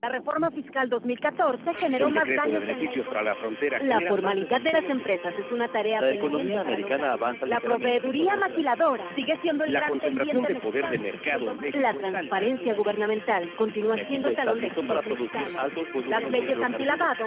La reforma fiscal 2014 generó más daños de beneficios para la frontera. La formalidad de las empresas es una tarea. La economía americana avanza. La proveeduría maquiladora sigue siendo el la gran concentración de poder de mercado. la transparencia gubernamental continúa siendo el talón de para producir Las leyes antilavado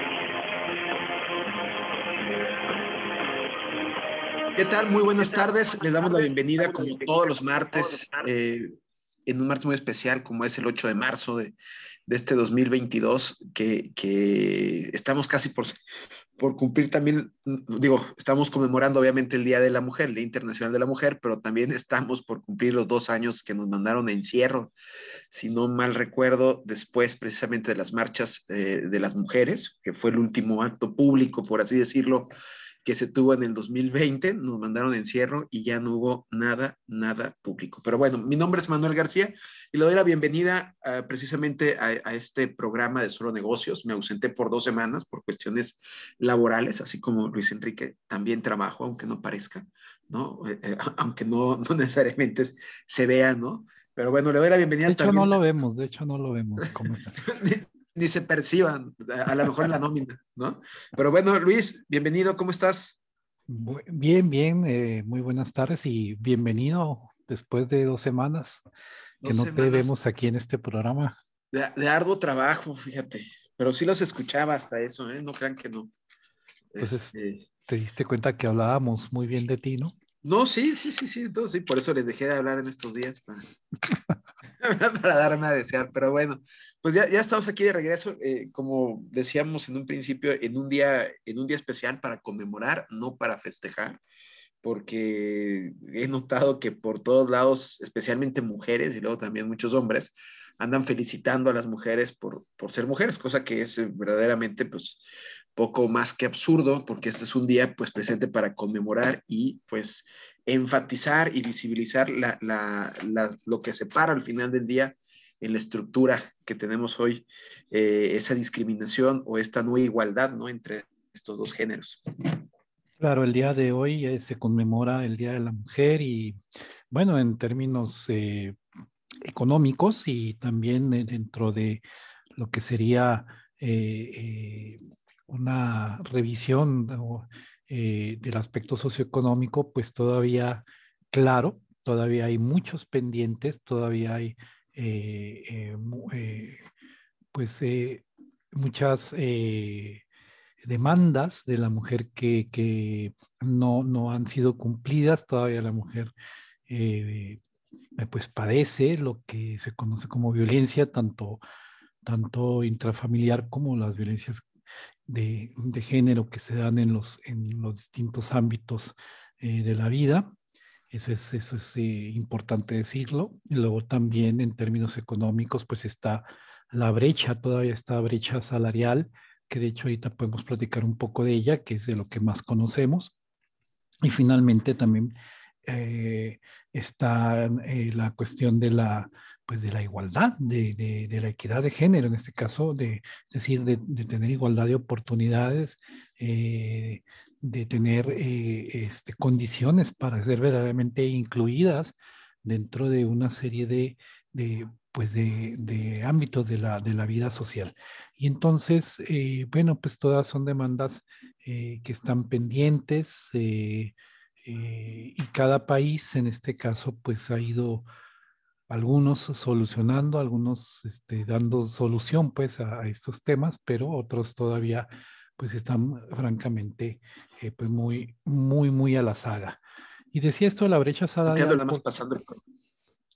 ¿Qué tal? Muy buenas tardes. Les damos la bienvenida como todos los martes, eh, en un martes muy especial como es el 8 de marzo de, este 2022, que, que estamos casi por, por cumplir también, digo, estamos conmemorando obviamente el Día de la Mujer, el Internacional de la Mujer, pero también estamos por cumplir los dos años que nos mandaron a encierro, si no mal recuerdo, después precisamente de las marchas eh, de las mujeres, que fue el último acto público, por así decirlo, que se tuvo en el 2020, nos mandaron encierro y ya no hubo nada, nada público. Pero bueno, mi nombre es Manuel García y le doy la bienvenida ah, precisamente a, este programa de Solo Negocios. Me ausenté por dos semanas por cuestiones laborales, así como Luis Enrique también trabajo, aunque no parezca, ¿no? Eh, eh, aunque no, no necesariamente se vea, ¿no? Pero bueno, le doy la bienvenida. De hecho, no lo vemos, de hecho, no lo vemos. ¿Cómo está? ni se perciban, a, lo mejor en la nómina, ¿no? Pero bueno, Luis, bienvenido, ¿cómo estás? Bien, bien, eh, muy buenas tardes y bienvenido después de dos semanas que no te vemos aquí en este programa. De, arduo trabajo, fíjate, pero sí los escuchaba hasta eso, ¿eh? No crean que no. Entonces, pues este, te diste cuenta que hablábamos muy bien de ti, ¿no? No, sí, sí, sí, sí, entonces, sí, por eso les dejé de hablar en estos días. Para... para darme a desear, pero bueno, pues ya, ya estamos aquí de regreso, eh, como decíamos en un principio, en un, día, en un día especial para conmemorar, no para festejar, porque he notado que por todos lados, especialmente mujeres y luego también muchos hombres, andan felicitando a las mujeres por, por ser mujeres, cosa que es eh, verdaderamente pues poco más que absurdo, porque este es un día pues presente para conmemorar y pues enfatizar y visibilizar lo que separa al final del día en la estructura que tenemos hoy, eh, esa discriminación o esta no igualdad ¿no? entre estos dos géneros. Claro, el día de hoy eh, se conmemora el Día de la Mujer y bueno, en términos eh, económicos y también dentro de lo que sería una revisión o eh, del aspecto socioeconómico, pues todavía, claro, todavía hay muchos pendientes, todavía hay eh, eh, pues muchas demandas de la mujer que, no, no, han sido cumplidas, todavía la mujer pues padece lo que se conoce como violencia, tanto, tanto intrafamiliar como las violencias de, de, género que se dan en los, en los distintos ámbitos eh, de la vida. Eso es, eso es eh, importante decirlo. Y luego también en términos económicos, pues está la brecha, todavía está brecha salarial, que de hecho ahorita podemos platicar un poco de ella, que es de lo que más conocemos. Y finalmente también eh, está eh, la cuestión de la, pues de la igualdad, de, de, de, la equidad de género, en este caso, de, es decir, de, de, tener igualdad de oportunidades, eh, de tener este, condiciones para ser verdaderamente incluidas dentro de una serie de, de pues de, ámbitos de la, de la vida social. Y entonces, bueno, pues todas son demandas que están pendientes eh, y cada país en este caso pues ha ido algunos solucionando, algunos este, dando solución pues a, estos temas, pero otros todavía pues están francamente eh, pues muy, muy, muy a la saga. Y decía esto de la brecha salarial. pasando.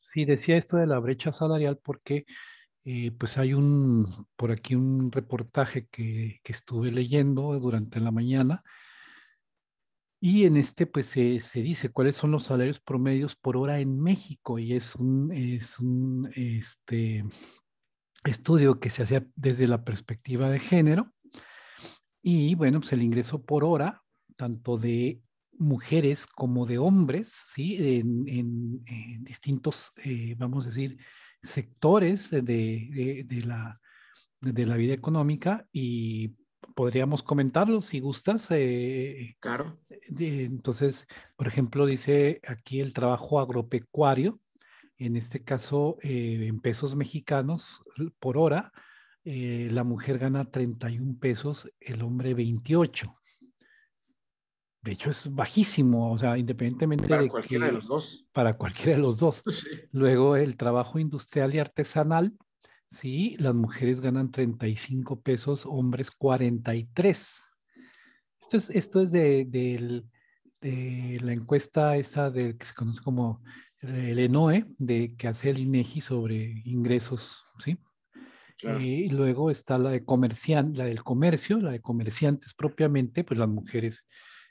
Sí, decía esto de la brecha salarial porque eh, pues hay un, por aquí un reportaje que, que estuve leyendo durante la mañana, y en este, pues se, dice cuáles son los salarios promedios por hora en México, y es un, es un este, estudio que se hacía desde la perspectiva de género. Y bueno, pues el ingreso por hora, tanto de mujeres como de hombres, ¿sí? En, distintos, eh, vamos a decir, sectores de, de, de, la, de la vida económica y podríamos comentarlo si gustas. Eh, claro. Eh, entonces, por ejemplo, dice aquí el trabajo agropecuario, en este caso eh, en pesos mexicanos por hora, la mujer gana 31 pesos, el hombre 28. De hecho, es bajísimo, o sea, independientemente para de cualquiera de los dos. Para cualquiera de los dos. Luego, el trabajo industrial y artesanal, ¿sí? Las mujeres ganan 35 pesos, hombres 43. Esto es, esto es de, la encuesta esa del que se conoce como el ENOE, e, de, que hace el INEGI e sobre ingresos, ¿sí? Eh, y luego está la de la del comercio, la de comerciantes propiamente, pues las mujeres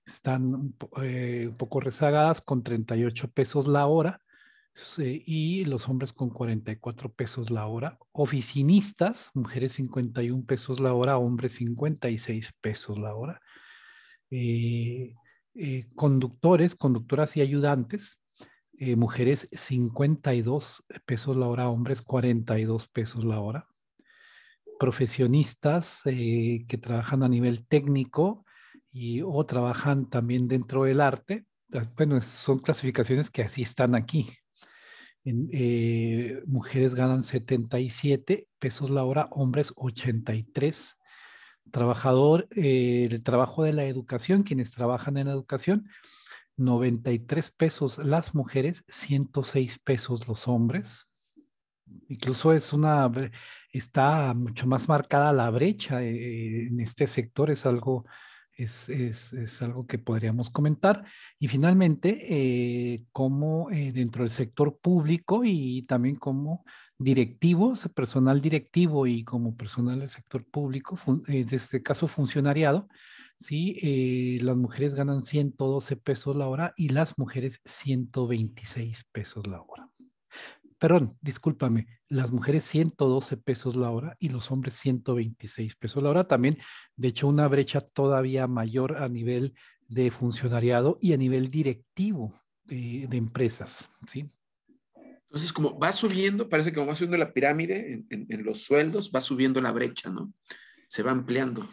están un eh, poco rezagadas con 38 pesos la hora, y los hombres con 44 pesos la hora. Oficinistas, mujeres 51 pesos la hora, hombres 56 pesos la hora. Eh, eh, conductores, conductoras y ayudantes, eh, mujeres 52 pesos la hora, hombres 42 pesos la hora. Profesionistas que trabajan a nivel técnico y o trabajan también dentro del arte, ah, bueno, son clasificaciones que así están aquí, en, eh, mujeres ganan 77 pesos la hora, hombres 83. Trabajador, eh, el trabajo de la educación, quienes trabajan en la educación, 93 pesos las mujeres, 106 pesos los hombres. Incluso es una, está mucho más marcada la brecha eh, en este sector, es algo es, algo que podríamos comentar. Y finalmente, eh, como eh, dentro del sector público y también como directivos, personal directivo y como personal del sector público, eh, en este caso funcionariado, ¿sí? las mujeres ganan 112 pesos la hora y las mujeres 126 pesos la hora perdón, discúlpame, las mujeres 112 pesos la hora y los hombres 126 pesos la hora también. De hecho, una brecha todavía mayor a nivel de funcionariado y a nivel directivo de, empresas, ¿sí? Entonces, como va subiendo, parece que como va subiendo la pirámide en, los sueldos, va subiendo la brecha, ¿no? Se va ampliando.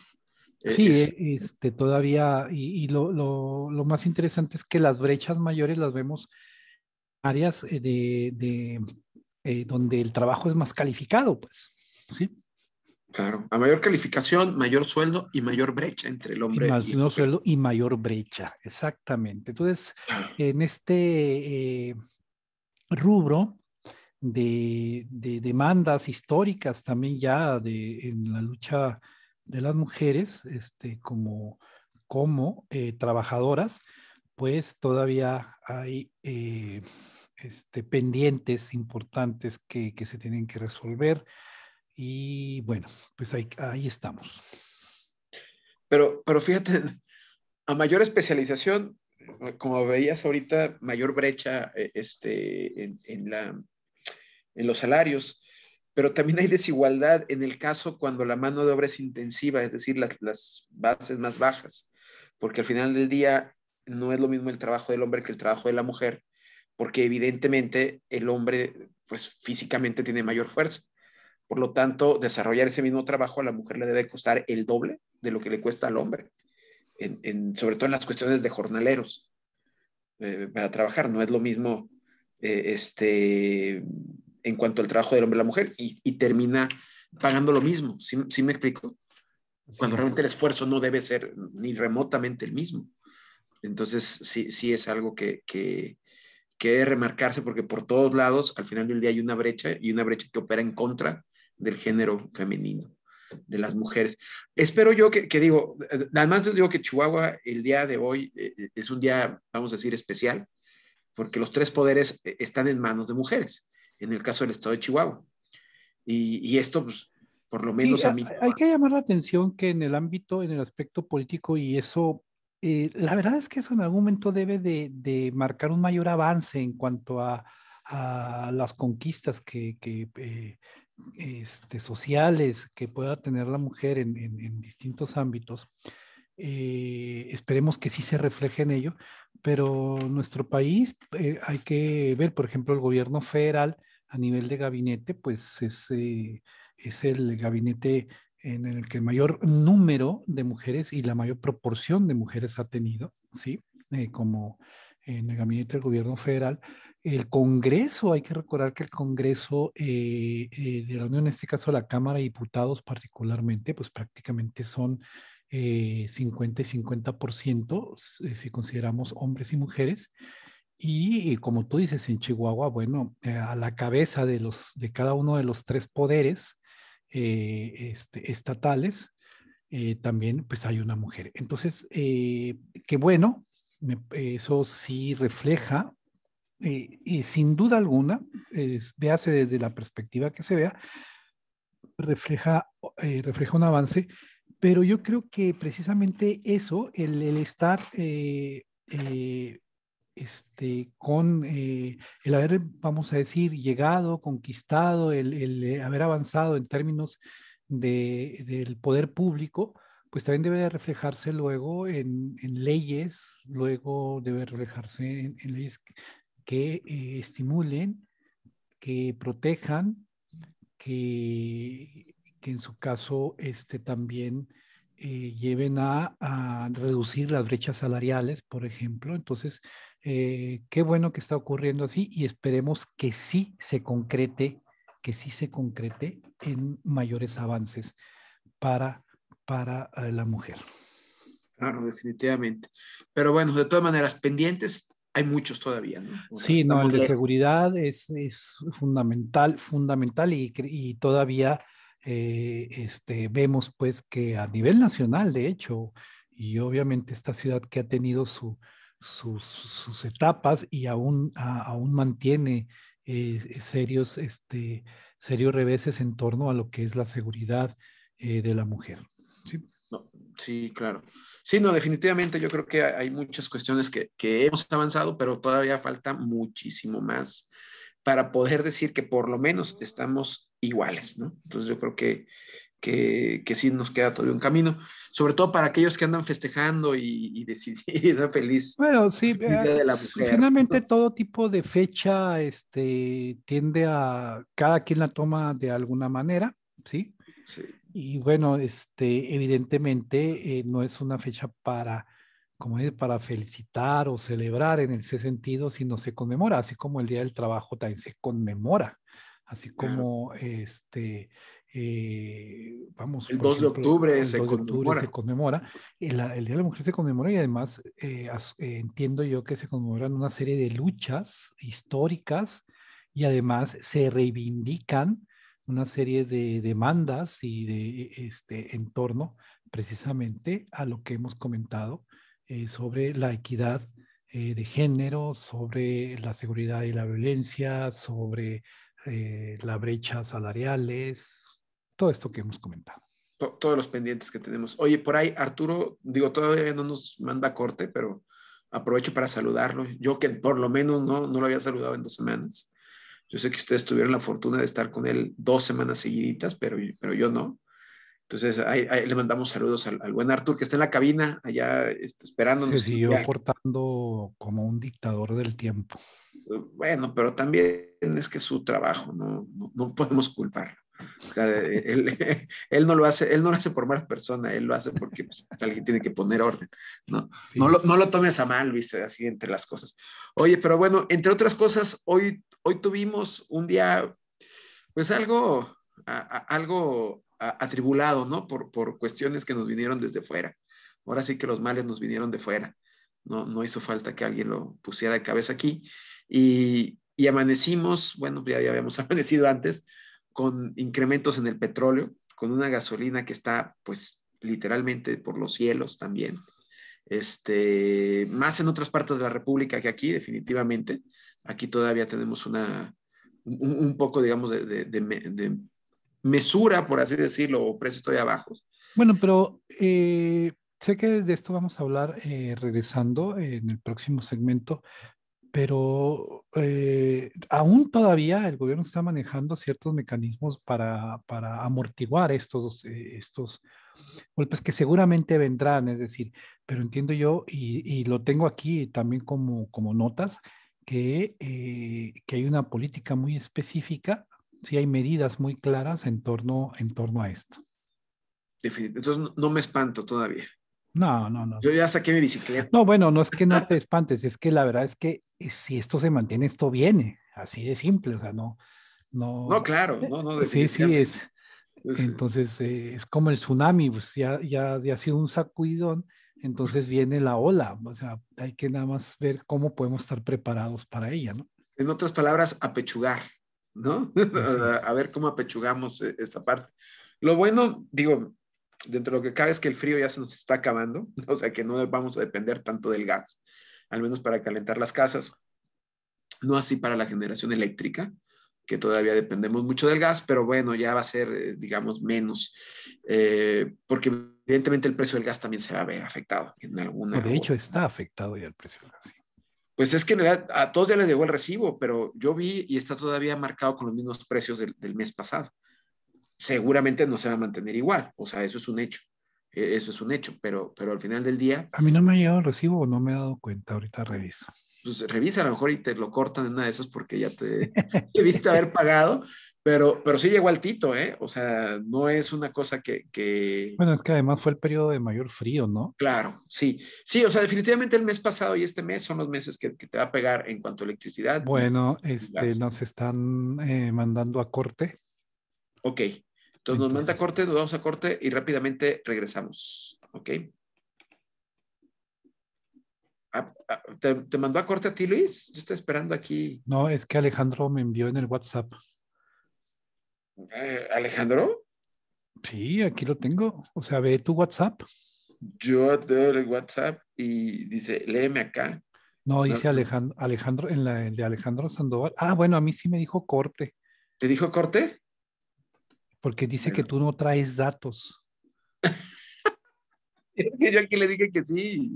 E, sí, e, este, todavía, y, lo, lo más interesante es que las brechas mayores las vemos áreas eh, de, eh, donde el trabajo es más calificado, pues. ¿sí? Claro, a mayor calificación, mayor sueldo y mayor brecha entre el hombre y, mayor sueldo y mayor brecha, exactamente. Entonces, en este eh, rubro de, demandas históricas también ya de, en la lucha de las mujeres este, como, como trabajadoras, pues todavía hay eh, este, pendientes importantes que, se tienen que resolver. Y bueno, pues ahí, estamos. Pero, pero fíjate, a mayor especialización, como veías ahorita, mayor brecha eh, este, en, la, en los salarios, pero también hay desigualdad en el caso cuando la mano de obra es intensiva, es decir, las, las bases más bajas, porque al final del día no es lo mismo el trabajo del hombre que el trabajo de la mujer, porque evidentemente el hombre pues físicamente tiene mayor fuerza. Por lo tanto, desarrollar ese mismo trabajo a la mujer le debe costar el doble de lo que le cuesta al hombre, en, sobre todo en las cuestiones de jornaleros eh, para trabajar. No es lo mismo eh, este, en cuanto al trabajo del hombre y la mujer y, termina pagando lo mismo. ¿Sí, sí me explico? Cuando realmente el esfuerzo no debe ser ni remotamente el mismo. Entonces, sí, sí es algo que, que, que debe remarcarse porque por todos lados, al final del día hay una brecha y una brecha que opera en contra del género femenino, de las mujeres. Espero yo que, que digo, además digo que Chihuahua el día de hoy eh, eh, es un día, vamos a decir, especial, porque los tres poderes eh, están en manos de mujeres, en el caso del estado de Chihuahua. Y, y esto, pues, por lo menos a mí... Hay que llamar la atención que en el ámbito, en el aspecto político, y eso eh, la verdad es que eso en algún momento debe de, marcar un mayor avance en cuanto a, las conquistas que, eh, este, sociales que pueda tener la mujer en, distintos ámbitos. Eh, esperemos que sí se refleje en ello, pero nuestro país hay que ver, por ejemplo, el gobierno federal a nivel de gabinete, pues es, es el gabinete en el que el mayor número de mujeres y la mayor proporción de mujeres ha tenido, ¿sí? Eh, como en el gabinete del gobierno federal. El Congreso, hay que recordar que el Congreso eh, eh, de la Unión, en este caso la Cámara de Diputados particularmente, pues prácticamente son 50 y 50% si consideramos hombres y mujeres. Y, y, como tú dices, en Chihuahua, bueno, a la cabeza de, los, de cada uno de los tres poderes, eh, este, estatales, eh, también pues hay una mujer. Entonces, eh, qué bueno, eso sí refleja, y sin duda alguna, véase desde la perspectiva que se vea, refleja, refleja un avance, pero yo creo que precisamente eso, el, el estar este, con eh, el haber, vamos a decir, llegado, conquistado, el, el eh, haber avanzado en términos de, del poder público, pues también debe reflejarse luego en, en, leyes, luego debe reflejarse en, leyes que, eh, estimulen, que protejan, que, que en su caso este, también lleven a, a, reducir las brechas salariales, por ejemplo. Entonces, eh, qué bueno que está ocurriendo así y esperemos que sí se concrete, que sí se concrete en mayores avances para, para eh, la mujer. Claro, definitivamente. Pero bueno, de todas maneras, pendientes hay muchos todavía. sí, no, el de seguridad es, es, fundamental, fundamental y, todavía eh, este, vemos pues que a nivel nacional, de hecho, y obviamente esta ciudad que ha tenido su, sus, etapas y aún, aún mantiene eh, serios, este, serios reveses en torno a lo que es la seguridad eh, de la mujer. ¿sí? sí, claro. Sí, no, definitivamente yo creo que hay muchas cuestiones que, que hemos avanzado, pero todavía falta muchísimo más para poder decir que por lo menos estamos iguales, ¿no? Entonces yo creo que que, que, sí nos queda todavía un camino, sobre todo para aquellos que andan festejando y, y, feliz. Bueno, sí, eh, finalmente todo tipo de fecha este, tiende a, cada quien la toma de alguna manera, ¿sí? Sí. Y bueno, este, evidentemente eh, no es una fecha para, como decir para felicitar o celebrar en ese sentido, sino se conmemora, así como el Día del Trabajo también se conmemora así como este eh, vamos, el 2 de octubre, se, conmemora. El, Día de la Mujer se conmemora y además eh, eh, entiendo yo que se conmemoran una serie de luchas históricas y además se reivindican una serie de demandas y de e, este en torno precisamente a lo que hemos comentado sobre la equidad de género, sobre la seguridad y la violencia, sobre la brecha brechas salariales, todo esto que hemos comentado. todos los pendientes que tenemos. Oye, por ahí Arturo, digo, todavía no nos manda corte, pero aprovecho para saludarlo. Yo que por lo menos no, no lo había saludado en dos semanas. Yo sé que ustedes tuvieron la fortuna de estar con él dos semanas seguiditas, pero, pero yo no. Entonces, ahí, le mandamos saludos al, buen Arturo que está en la cabina, allá está esperándonos. Se siguió cortando como un dictador del tiempo. Bueno, pero también es que su trabajo, no, no podemos culparlo. él, no lo hace, él no lo hace por mala persona, él lo hace porque pues, alguien tiene que poner orden, ¿no? lo, tomes a mal, Luis, así entre las cosas. Oye, pero bueno, entre otras cosas, hoy, tuvimos un día, pues algo, algo atribulado, ¿no? Por, cuestiones que nos vinieron desde fuera. Ahora sí que los males nos vinieron de fuera. No, hizo falta que alguien lo pusiera de cabeza aquí. Y, amanecimos, bueno, ya, ya habíamos amanecido antes, con incrementos en el petróleo, con una gasolina que está pues literalmente por los cielos también. Este, más en otras partes de la República que aquí, definitivamente. Aquí todavía tenemos una, un, poco, digamos, de, mesura, por así decirlo, o precios todavía bajos. Bueno, pero eh, sé que de esto vamos a hablar eh, regresando en el próximo segmento, pero eh, aún todavía el gobierno está manejando ciertos mecanismos para, amortiguar estos, eh, estos golpes que seguramente vendrán, es decir, pero entiendo yo, y, lo tengo aquí también como, como notas, que, eh, que hay una política muy específica, si hay medidas muy claras en torno, en torno a esto. Entonces no me espanto todavía. No, no, no. Yo ya saqué mi bicicleta. No, bueno, no es que no te espantes, es que la verdad es que eh, si esto se mantiene, esto viene. Así de simple, o sea, no. No, no claro, no, no. Eh, sí, sí, es. Eh, entonces es como el tsunami, pues ya, ya, ya ha sido un sacudidón, entonces viene la ola, o sea, hay que nada más ver cómo podemos estar preparados para ella, ¿no? En otras palabras, apechugar, ¿no? a ver cómo apechugamos esta parte. Lo bueno, digo, dentro de lo que cabe es que el frío ya se nos está acabando, o sea que no vamos a depender tanto del gas, al menos para calentar las casas. No así para la generación eléctrica, que todavía dependemos mucho del gas, pero bueno, ya va a ser, eh, digamos, menos, eh, porque evidentemente el precio del gas también se va a ver afectado en de hecho, está afectado ya el precio del gas. Pues es que en realidad a todos ya les llegó el recibo, pero yo vi y está todavía marcado con los mismos precios del mes pasado seguramente no se va a mantener igual. O sea, eso es un hecho. E, eso es un hecho, pero, pero al final del día... A mí no me ha llegado el recibo, o no me he dado cuenta, ahorita revisa. Pues revisa a lo mejor y te lo cortan en una de esas porque ya te viste haber pagado, pero, pero sí llegó al Tito, ¿eh? O sea, no es una cosa que, Bueno, es que además fue el periodo de mayor frío, ¿no? Claro, sí. Sí, o sea, definitivamente el mes pasado y este mes son los meses que, te va a pegar en cuanto a electricidad. Bueno, este, nos están eh, mandando a corte. Ok. Entonces, nos manda corte, nos damos a corte y rápidamente regresamos. ¿Ok? Ah, ah, ¿Te, mandó a corte a ti, Luis? Yo estoy esperando aquí. No, es que Alejandro me envió en el WhatsApp. Eh, ¿Alejandro? Sí, aquí lo tengo. O sea, ve tu WhatsApp. Yo tengo el WhatsApp y dice, léeme acá. No, dice Alejandro, Alejandro, en la, el de Alejandro Sandoval. Ah, bueno, a mí sí me dijo corte. ¿Te dijo corte? Porque dice que tú no traes datos. que yo aquí le dije que sí,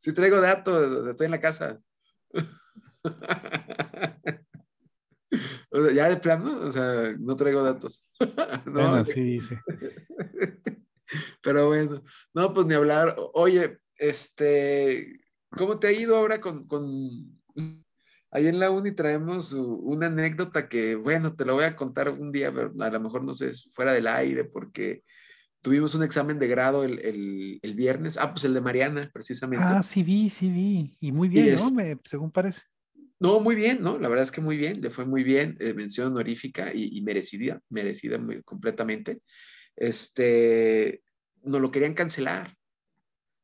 si traigo datos, estoy en la casa. ya de plano, o sea, no traigo datos. no, bueno, sí dice. Pero bueno, no, pues ni hablar. Oye, este, ¿cómo te ha ido ahora con ahí en la uni traemos una anécdota que, bueno, te la voy a contar un día, a lo mejor no sé, fuera del aire, porque tuvimos un examen de grado el, viernes. Ah, pues el de Mariana, precisamente. Ah, sí vi, sí Y muy bien, ¿no? según parece. No, muy bien, ¿no? La verdad es que muy bien, le fue muy bien, eh, mención honorífica y, merecida, merecida completamente. Este, no lo querían cancelar.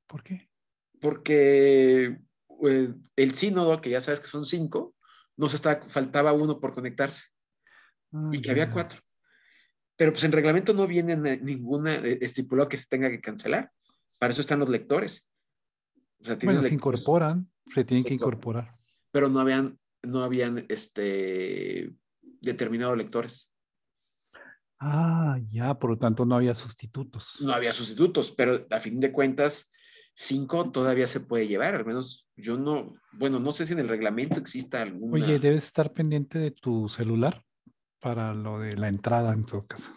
¿Por qué? Porque pues, el sínodo, que ya sabes que son cinco, nos está, faltaba uno por conectarse. Ah, y que había cuatro. Pero pues en reglamento no viene ninguna eh, estipulado que se tenga que cancelar. Para eso están los lectores. bueno, se incorporan, se tienen que incorporar. Pero no habían, no habían este, determinado lectores. Ah, ya, por lo tanto no había sustitutos. No había sustitutos, pero a fin de cuentas, cinco todavía se puede llevar, al menos yo no, bueno, no sé si en el reglamento exista alguna. Oye, debes estar pendiente de tu celular para lo de la entrada en todo caso.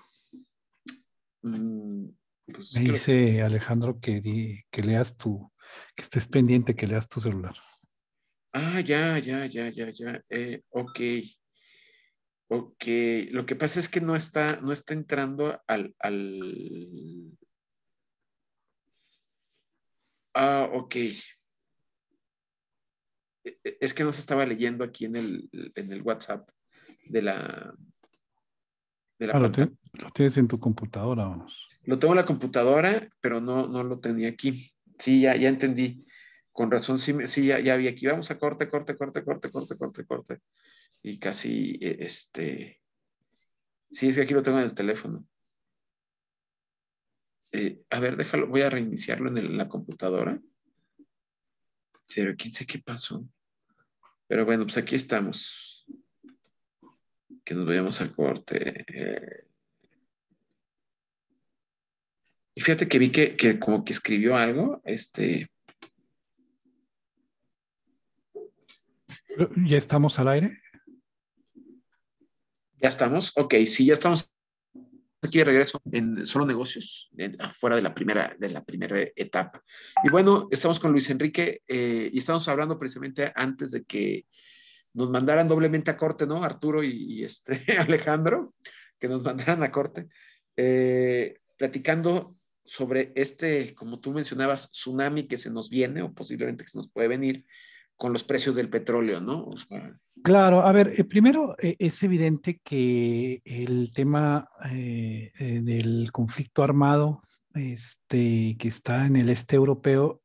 Mm, pues Me dice Alejandro que, que leas tu, que estés pendiente, que leas tu celular. Ah, ya, ya, ya, ya, ya. Eh, ok. Ok. Lo que pasa es que no está, no está entrando al, al Ah, ok. E, e, es que no se estaba leyendo aquí en el, en el WhatsApp de la... Ah, lo, tienes en tu computadora, vamos. Lo tengo en la computadora, pero no, no lo tenía aquí. Sí, ya, ya entendí. Con razón, sí, sí ya, ya vi aquí. Vamos a corte, corte, corte, corte, corte, corte, corte. Y casi, e, este... Sí, es que aquí lo tengo en el teléfono. Eh, a ver, déjalo, voy a reiniciarlo en, la computadora. Pero quién sé qué pasó. Pero bueno, pues aquí estamos. Que nos vayamos al corte. y fíjate que vi que, como que escribió algo, este. ¿Ya estamos al aire? ¿Ya estamos? Ok, sí, ya estamos aquí de regreso en Solo Negocios, afuera de la, primera, de la primera etapa. Y bueno, estamos con Luis Enrique eh, y estamos hablando precisamente antes de que nos mandaran doblemente a corte, ¿no? Arturo y, este Alejandro, que nos mandaran a corte, eh, platicando sobre este, como tú mencionabas, tsunami que se nos viene o posiblemente que se nos puede venir con los precios del petróleo, ¿no? claro, a ver, eh, primero eh, es evidente que el tema eh, del conflicto armado este, que está en el este europeo,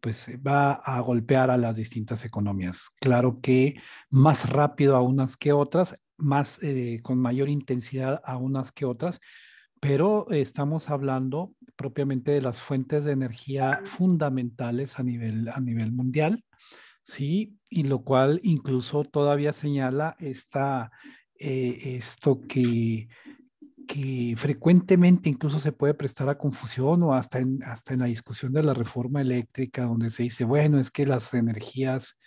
pues va a golpear a las distintas economías. Claro que más rápido a unas que otras, más con mayor intensidad a unas que otras, pero estamos hablando propiamente de las fuentes de energía fundamentales a nivel, a nivel mundial, ¿sí? Y lo cual incluso todavía señala eh, esto que, frecuentemente incluso se puede prestar a confusión o hasta en, la discusión de la reforma eléctrica, donde se dice, bueno, es que las energías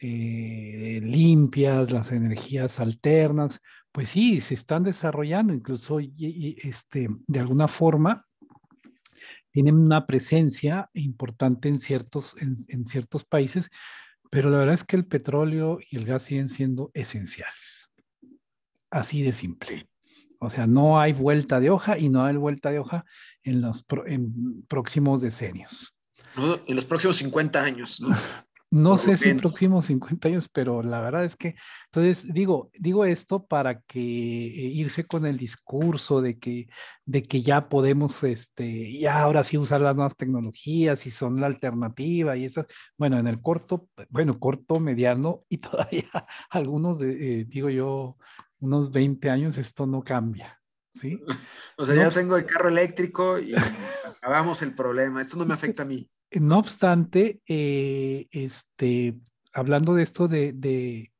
eh, limpias, las energías alternas, pues sí, se están desarrollando, incluso este, de alguna forma tienen una presencia importante en ciertos, en, ciertos países, pero la verdad es que el petróleo y el gas siguen siendo esenciales. Así de simple. O sea, no hay vuelta de hoja y no hay vuelta de hoja en los próximos decenios. En los próximos 50 años. ¿no? No sé si próximos 50 años, pero la verdad es que, entonces digo, digo esto para que eh, irse con el discurso de que, de que ya podemos, este, ya ahora sí usar las nuevas tecnologías y son la alternativa y esas, bueno, en el corto, bueno, corto, mediano y todavía algunos, de, eh, digo yo, unos 20 años esto no cambia, ¿sí? O sea, ya tengo el carro eléctrico y acabamos el problema, esto no me afecta a mí. No obstante, eh, este, hablando de esto de, de,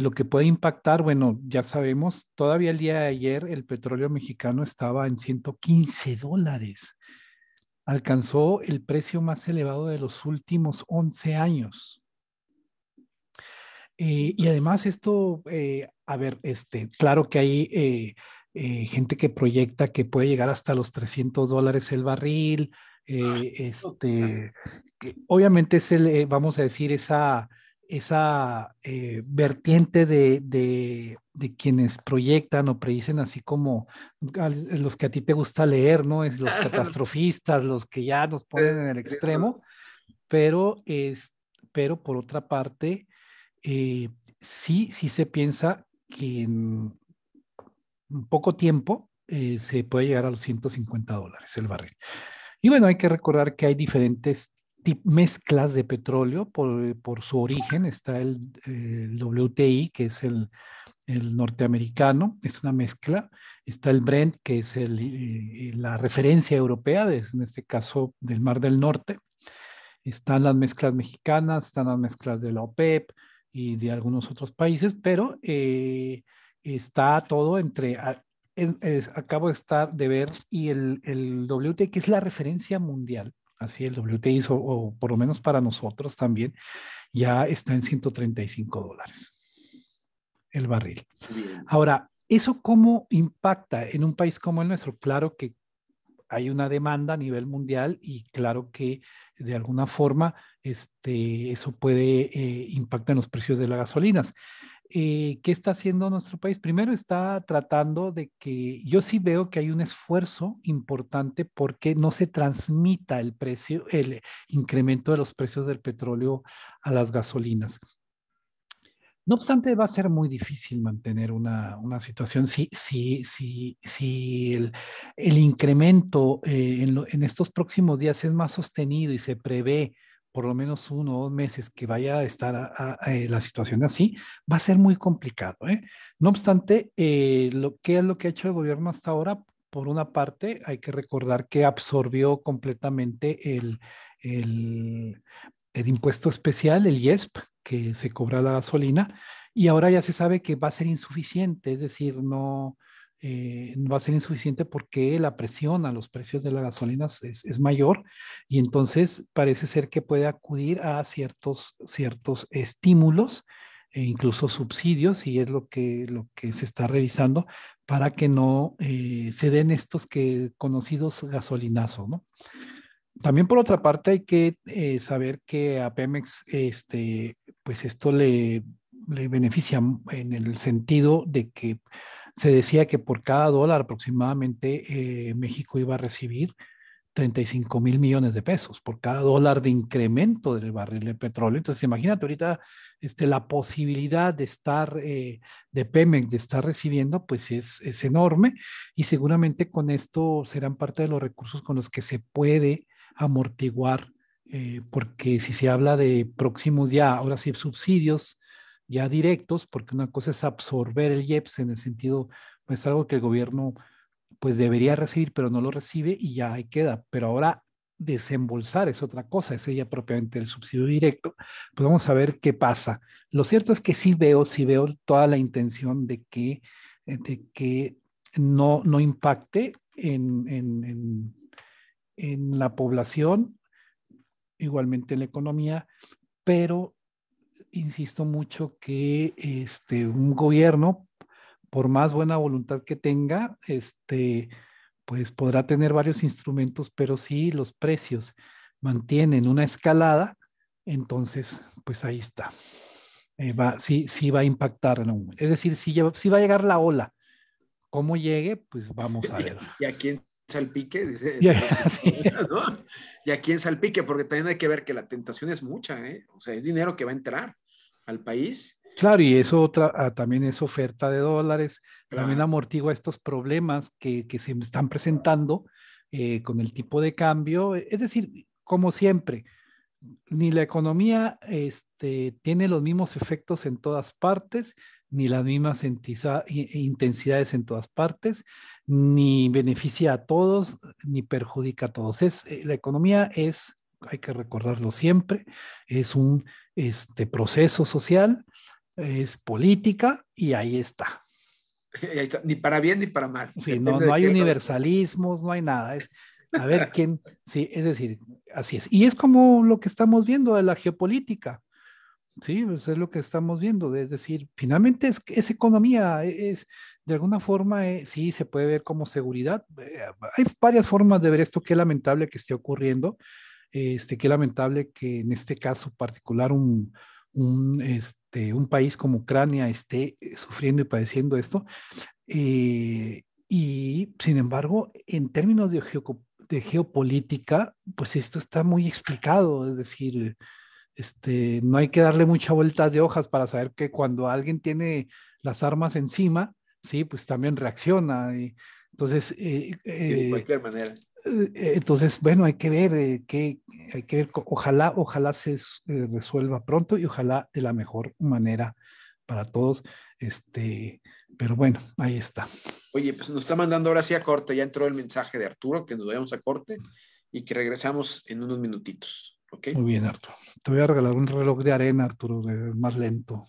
lo que puede impactar, bueno, ya sabemos, todavía el día de ayer el petróleo mexicano estaba en 115 dólares. Alcanzó el precio más elevado de los últimos 11 años. Eh, y además esto, eh, a ver, este, claro que hay gente que proyecta que puede llegar hasta los 300 dólares el barril, Ah, eh, este, obviamente es el, eh, vamos a decir, esa, esa eh, vertiente de, quienes proyectan o predicen así como los que a ti te gusta leer, ¿no? Es los catastrofistas, los que ya nos ponen en el extremo, pero, es, pero por otra parte, sí, sí se piensa que en poco tiempo se puede llegar a los 150 dólares el barril. Y bueno, hay que recordar que hay diferentes mezclas de petróleo por, su origen. Está el, WTI, que es el, norteamericano, es una mezcla. Está el Brent, que es el, eh, eh, la referencia europea, en este caso del Mar del Norte. Están las mezclas mexicanas, están las mezclas de la OPEP e y de algunos otros países, pero eh, está todo entre acabo de, estar, de ver y el, el que es la referencia mundial, así el WT hizo, o por lo menos para nosotros también, ya está en 135 dólares el barril. Ahora, ¿eso cómo impacta en un país como el nuestro? Claro que hay una demanda a nivel mundial y claro que de alguna forma este, eso puede eh, impactar en los precios de las gasolinas. Eh, ¿qué está haciendo nuestro país? Primero está tratando de que yo sí veo que hay un esfuerzo importante porque no se transmita el precio, el incremento de los precios del petróleo a las gasolinas. No obstante, va a ser muy difícil mantener una, situación si, si, si, si el, incremento eh, en, estos próximos días es más sostenido y se prevé por lo menos uno o dos meses que vaya a estar eh, la situación así, va a ser muy complicado. ¿eh? No obstante, eh, lo, ¿qué es lo que ha hecho el gobierno hasta ahora? Por una parte, hay que recordar que absorbió completamente el, el, el impuesto especial, el IESP, que se cobra la gasolina, y ahora ya se sabe que va a ser insuficiente, es decir, no, eh, va a ser insuficiente porque la presión a los precios de las gasolinas es, mayor y entonces parece ser que puede acudir a ciertos, ciertos estímulos e incluso subsidios y es lo que, lo que se está revisando para que no eh, se den estos que, conocidos gasolinazos. ¿no? También por otra parte hay que eh, saber que a Pemex este, pues esto le, le beneficia en el sentido de que se decía que por cada dólar aproximadamente eh, México iba a recibir 35 mil millones de pesos por cada dólar de incremento del barril de petróleo. Entonces, imagínate ahorita este, la posibilidad de estar, eh, de Pemex, de estar recibiendo, pues es, es, enorme y seguramente con esto serán parte de los recursos con los que se puede amortiguar, eh, porque si se habla de próximos ya, ahora sí, subsidios ya directos, porque una cosa es absorber el IEPS en el sentido, pues algo que el gobierno pues debería recibir, pero no lo recibe y ya ahí queda. Pero ahora desembolsar es otra cosa, es ella propiamente el subsidio directo. Pues vamos a ver qué pasa. Lo cierto es que sí veo, sí veo toda la intención de que, de que no, no impacte en, en, en, en la población, igualmente en la economía, pero insisto mucho que este, un gobierno, por más buena voluntad que tenga, este, pues podrá tener varios instrumentos, pero si los precios mantienen una escalada, entonces, pues ahí está. Eh, va, sí, sí va a impactar. En es decir, si, si va a llegar la ola, cómo llegue, pues vamos a ver. ¿Y a quién salpique? y, a, quién salpique? Porque también hay que ver que la tentación es mucha, ¿eh? O sea, es dinero que va a entrar al país. Claro, y eso otra, ah, también es oferta de dólares, también amortigua estos problemas que, se están presentando eh, con el tipo de cambio. Es decir, como siempre, ni la economía este, tiene los mismos efectos en todas partes, ni las mismas intensidades en todas partes, ni beneficia a todos, ni perjudica a todos. Es, eh, la economía es, hay que recordarlo siempre, es un este proceso social, es política y ahí está. Ni para bien ni para mal. no, hay universalismos, no hay nada. Es, a ver quién, sí, es decir, así es. Y es como lo que estamos viendo de la geopolítica. Sí, pues es lo que estamos viendo. Es decir, finalmente es, economía, e, es de alguna forma, eh, sí, se puede ver como seguridad. Eh, hay varias formas de ver esto, qué lamentable que esté ocurriendo, este, qué lamentable que en este caso particular un, un, este, un país como Ucrania esté eh, sufriendo y padeciendo esto. Eh, y sin embargo, en términos de, geopolítica, pues esto está muy explicado, es decir, este, no hay que darle mucha vuelta de hojas para saber que cuando alguien tiene las armas encima, sí, pues también reacciona. Y, entonces, eh, de cualquier manera. Eh, entonces, bueno, hay que ver, eh, hay que ver, ojalá, ojalá se eh, resuelva pronto y ojalá de la mejor manera para todos. Este, pero bueno, ahí está. Oye, pues nos está mandando ahora sí a corte, ya entró el mensaje de Arturo, que nos vayamos a corte y que regresamos en unos minutitos. ¿ok? Muy bien, Arturo. Te voy a regalar un reloj de arena, Arturo, más lento.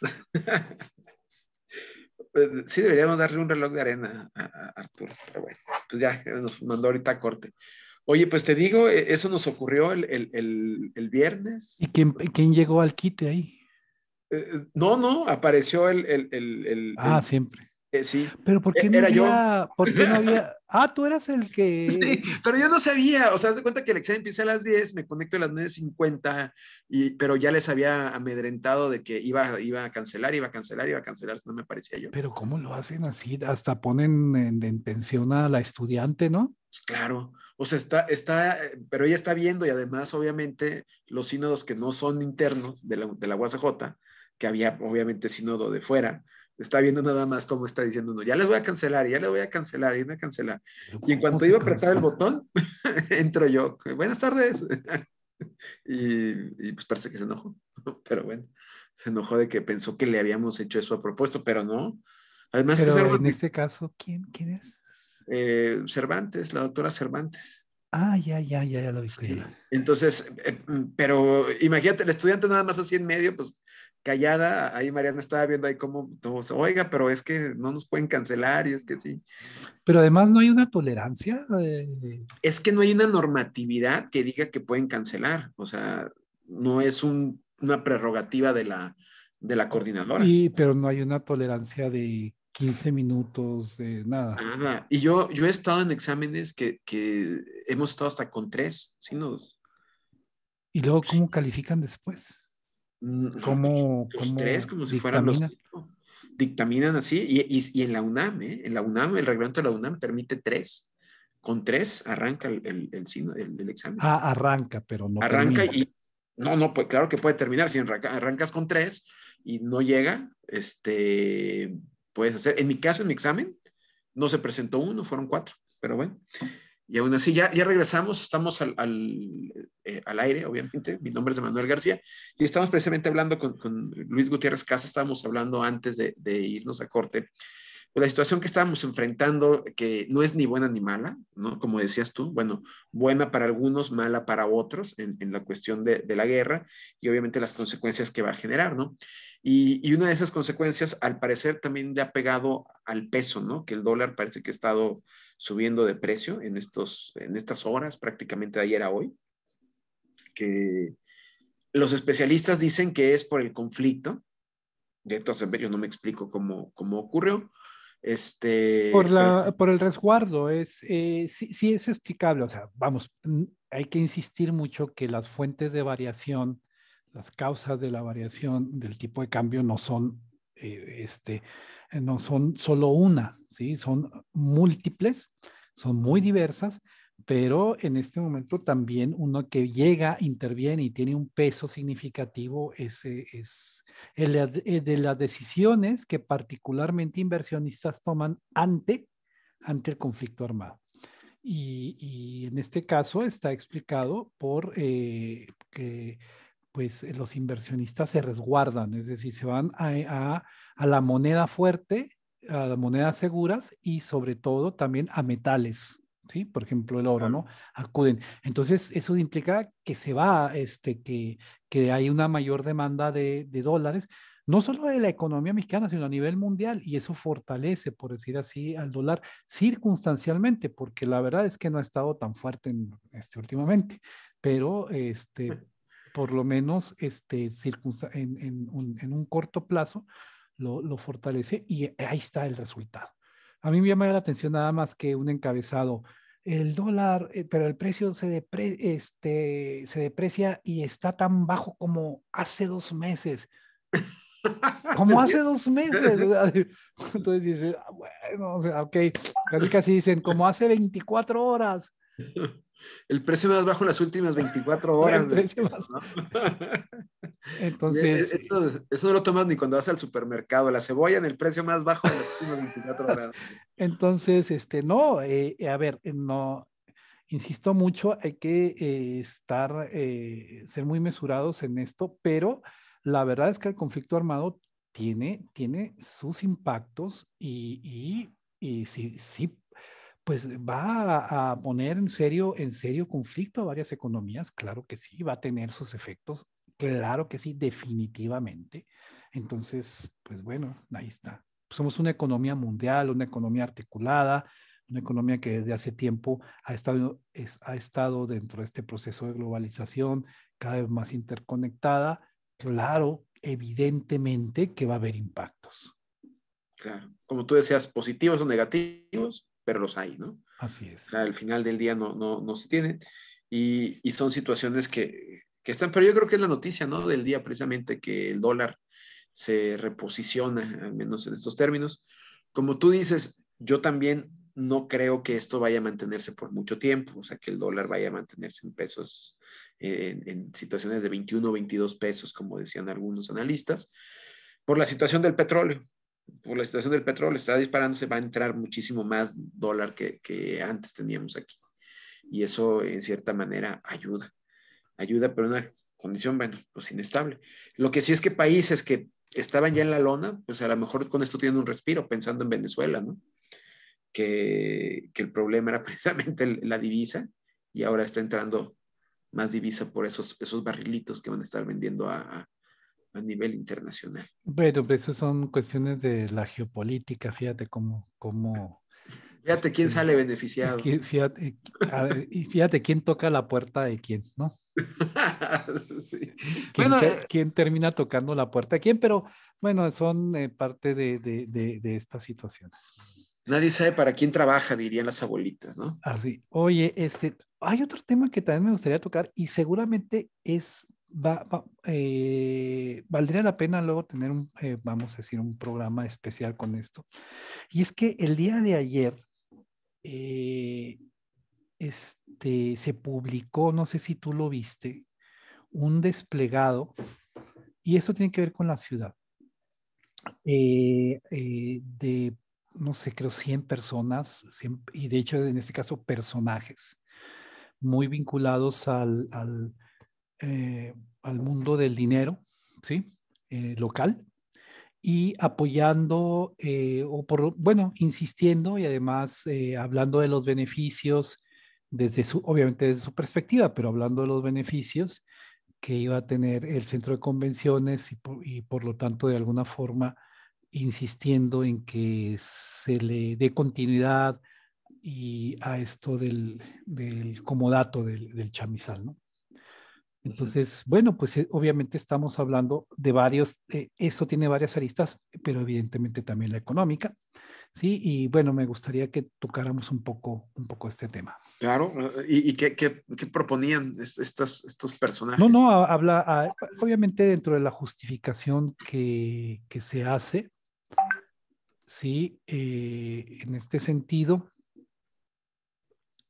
Pues, sí deberíamos darle un reloj de arena a, Arturo, pero bueno, pues ya nos mandó ahorita a corte. Oye, pues te digo, e, eso nos ocurrió el, viernes. ¿Y quién, llegó al quite ahí? Eh, eh, no, no, apareció el... ah, siempre. Eh, sí. Pero ¿por qué, e, no ¿por qué no había, Ah, tú eras el que. pero yo no sabía. O sea, haz de cuenta que el examen empieza a las 10, me conecto a las 9.50, y, pero ya les había amedrentado de que iba, iba a cancelar, iba a cancelar, iba a cancelar, si no me parecía yo. Pero ¿cómo lo hacen así? Hasta ponen en, intención a la estudiante, ¿no? Claro. O sea, está, está, pero ella está viendo y además, obviamente, los sínodos que no son internos de la, de que había obviamente sínodo de fuera, está viendo nada más cómo está diciendo uno, ya les voy a cancelar, ya les voy a cancelar, ya a cancelar. Y en cuanto iba a apretar el botón, entro yo, buenas tardes. y, pues parece que se enojó, pero bueno, se enojó de que pensó que le habíamos hecho eso a propósito, pero no. Además, en este caso, ¿quién, quién es? Eh, Cervantes, la doctora Cervantes. Ah, ya, ya, ya, ya lo vi. Pues Entonces, eh, mm, pero imagínate, el estudiante nada más así en medio, pues callada, ahí Mariana estaba viendo ahí cómo todos, oiga, pero es que no nos pueden cancelar y es que sí. Pero además no hay una tolerancia. Es que no hay una normatividad que diga que pueden cancelar, o sea, no es una prerrogativa de la, de la coordinadora. Y, pero no hay una tolerancia de 15 minutos, de nada. Y yo, yo he estado en exámenes que, que hemos estado hasta con tres, sí nos... ¿Y luego cómo califican después? Mm, ¿Cómo, tres, como si fueran los cinco. Dictaminan así, y, y, en la UNAM, ¿eh? en la UNAM, el reglamento de la UNAM permite tres. Con tres arranca el, el, examen. Ah, arranca, pero no. Arranca y. No, no, pues claro que puede terminar. Si arrancas con tres y no llega, este, puedes hacer. En mi caso, en mi examen, no se presentó uno, fueron cuatro, pero bueno. Y aún así, ya, regresamos, estamos eh, al, aire, obviamente. Mi nombre es Manuel García y estamos precisamente hablando con, Luis Gutiérrez Casa, estábamos hablando antes de, irnos a corte, de la situación que estábamos enfrentando, que no es ni buena ni mala, ¿no? Como decías tú, bueno, buena para algunos, mala para otros en, en la cuestión de, la guerra y obviamente las consecuencias que va a generar, ¿no? Y, y una de esas consecuencias, al parecer, también le ha pegado al peso, ¿no? Que el dólar parece que ha estado subiendo de precio en, estos, en estas horas, prácticamente de ayer a hoy, que los especialistas dicen que es por el conflicto, de entonces yo no me explico cómo, cómo ocurrió, este, por, la, por el resguardo, es, eh, sí, es explicable. O sea, vamos, hay que insistir mucho que las fuentes de variación, las causas de la variación del tipo de cambio no son eh, este, eh, no son solo una, ¿sí? Son múltiples, son muy diversas, pero en este momento también uno que llega, interviene y tiene un peso significativo es, eh, es eh, de las decisiones que particularmente inversionistas toman ante, ante el conflicto armado. Y, en este caso está explicado por que pues los inversionistas se resguardan, es decir, se van a a la moneda fuerte, a las monedas seguras y sobre todo también a metales. ¿Sí? Por ejemplo, el oro, ¿no? Acuden. Entonces, eso implica que se va, este, que, que hay una mayor demanda de, dólares, no solo de la economía mexicana, sino a nivel mundial, y eso fortalece, por decir así, al dólar circunstancialmente, porque la verdad es que no ha estado tan fuerte en, este, últimamente, pero este, por lo menos este, en, un, en un corto plazo lo, fortalece y e, ahí está el resultado. A mí me llama la atención nada más que un encabezado. El dólar, eh, pero el precio se, este, se deprecia y está tan bajo como hace dos meses. Como hace dos meses. Entonces dicen, ah, bueno, ok, casi dicen, como hace 24 horas. El precio más bajo en las últimas 24 horas. Entonces. E, eso, no lo tomas ni cuando vas al supermercado. La cebolla en el precio más bajo en las últimas 24 horas. Entonces, este, no, eh, a ver, no, insisto mucho, hay que eh, estar, eh, ser muy mesurados en esto, pero la verdad es que el conflicto armado tiene, tiene sus impactos y, y, y sí, sí pues va a, poner en serio, en serio conflicto a varias economías, claro que sí, va a tener sus efectos, claro que sí, definitivamente. Entonces, pues bueno, ahí está. Somos una economía mundial, una economía articulada, una economía que desde hace tiempo ha estado, ha estado dentro de este proceso de globalización cada vez más interconectada. Claro, evidentemente que va a haber impactos. Claro, como tú decías, positivos o negativos, pero los hay, ¿no? Así es. al final del día no, se tienen y, son situaciones que, están, pero yo creo que es la noticia, ¿no? Del día precisamente que el dólar se reposiciona, al menos en estos términos. Como tú dices, yo también no creo que esto vaya a mantenerse por mucho tiempo, o sea, que el dólar vaya a mantenerse en pesos, en, en situaciones de 21 o 22 pesos, como decían algunos analistas, por la situación del petróleo por la situación del petróleo está disparándose, va a entrar muchísimo más dólar que, que antes teníamos aquí. Y eso, en cierta manera, ayuda. Ayuda, pero una condición, bueno, pues inestable. Lo que sí es que países que estaban ya en la lona, pues a lo mejor con esto tienen un respiro, pensando en Venezuela, ¿no? Que, que el problema era precisamente la divisa y ahora está entrando más divisa por esos, esos barrilitos que van a estar vendiendo a, a nivel internacional. Pero pues, eso son cuestiones de la geopolítica, fíjate cómo... cómo fíjate quién este, sale beneficiado. Y fíjate, y fíjate quién toca la puerta de quién, ¿no? sí. ¿Quién, bueno, eh, ¿Quién, termina tocando la puerta de quién? Pero bueno, son eh, parte de, de, de, de estas situaciones. Nadie sabe para quién trabaja, dirían las abuelitas, ¿no? Así. Oye, este, hay otro tema que también me gustaría tocar y seguramente es eh, valdría la pena luego tener un, eh, vamos a decir, un programa especial con esto. Y es que el día de ayer, eh, este, se publicó, no sé si tú lo viste, un desplegado, y esto tiene que ver con la ciudad, de, no sé, creo 100 personas, y de hecho en este caso personajes, muy vinculados al eh, al mundo del dinero, ¿sí? Eh, local y apoyando eh, o por, bueno, insistiendo y además hablando de los beneficios desde su, obviamente desde su perspectiva, pero hablando de los beneficios que iba a tener el centro de convenciones y por, lo tanto de alguna forma insistiendo en que se le dé continuidad y a esto del, del comodato del, del chamizal, ¿no? Entonces, bueno, pues eh, obviamente estamos hablando de varios, eh, eso tiene varias aristas, pero evidentemente también la económica, ¿sí? Y bueno, me gustaría que tocáramos un poco, un poco este tema. Claro, eh, ¿y, qué, proponían estos, personajes? No, no, habla, obviamente dentro de la justificación que, se hace, ¿sí? en este sentido.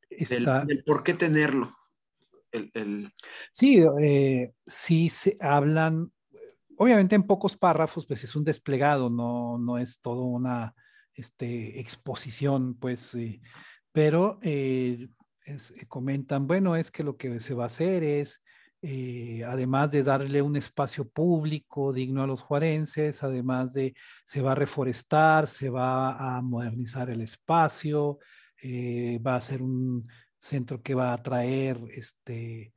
Está, por qué tenerlo. Sí, eh, sí se hablan, obviamente en pocos párrafos, pues es un desplegado, no, no es toda una este, exposición, pues, eh, pero eh, comentan, bueno, es que lo que se va a hacer es, además de darle un espacio público digno a los juarenses, además de se va a reforestar, se va a modernizar el espacio, va a ser un centro que va a traer, este,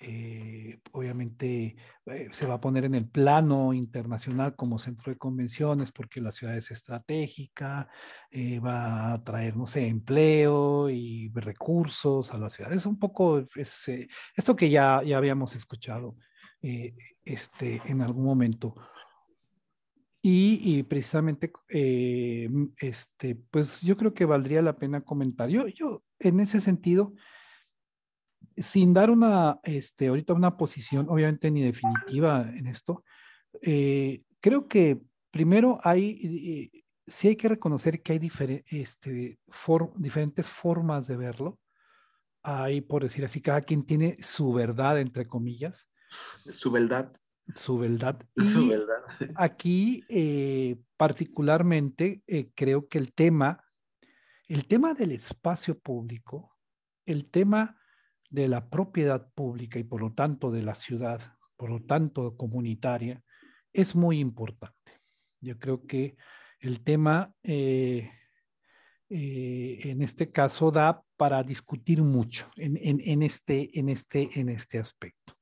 eh, obviamente eh, se va a poner en el plano internacional como centro de convenciones porque la ciudad es estratégica, eh, va a traer, no sé, empleo y recursos a la ciudad. Es un poco esto que ya, ya habíamos escuchado este, en algún momento. Y, precisamente, eh, este, pues yo creo que valdría la pena comentar. Yo, yo en ese sentido, sin dar una, este, ahorita una posición, obviamente ni definitiva en esto, eh, creo que primero hay, eh, sí hay que reconocer que hay este, diferentes formas de verlo. Hay, por decir así, cada quien tiene su verdad, entre comillas. Su verdad. Su verdad. Y Su verdad. Aquí, eh, particularmente, eh, creo que el tema, el tema del espacio público, el tema de la propiedad pública y por lo tanto de la ciudad, por lo tanto comunitaria, es muy importante. Yo creo que el tema eh, en este caso da para discutir mucho en, este, en, este, en este aspecto,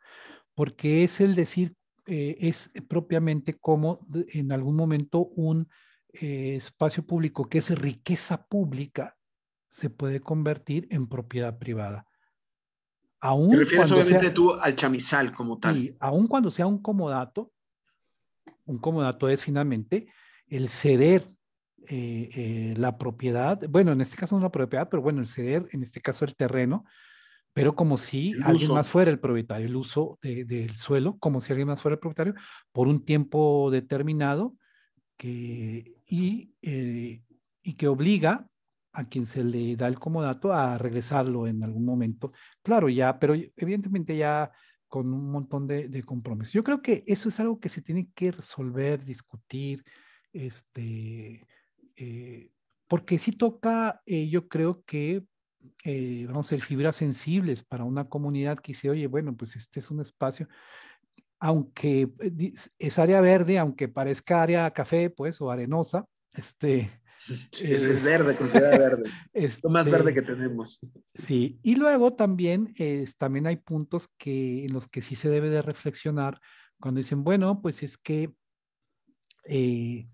porque es el decir eh, es propiamente como en algún momento un eh, espacio público que es riqueza pública se puede convertir en propiedad privada. Aún Te refieres obviamente tú al chamizal como tal. Y aun cuando sea un comodato, un comodato es finalmente el ceder eh, la propiedad, bueno, en este caso no la propiedad, pero bueno, el ceder, en este caso el terreno, pero como si alguien más fuera el propietario, el uso del suelo, como si alguien más fuera el propietario, por un tiempo determinado que, y, eh, y que obliga a quien se le da el comodato a regresarlo en algún momento. Claro, ya, pero evidentemente ya con un montón de, de compromisos. Yo creo que eso es algo que se tiene que resolver, discutir, este, eh, porque si toca, eh, yo creo que eh, vamos a ser fibras sensibles para una comunidad que dice, oye, bueno, pues este es un espacio, aunque eh, es área verde, aunque parezca área café, pues, o arenosa, este... Eh, es, verde, considera verde. es este, lo más verde que tenemos. Sí, y luego también, también hay puntos que, en los que sí se debe de reflexionar cuando dicen, bueno, pues es que eh,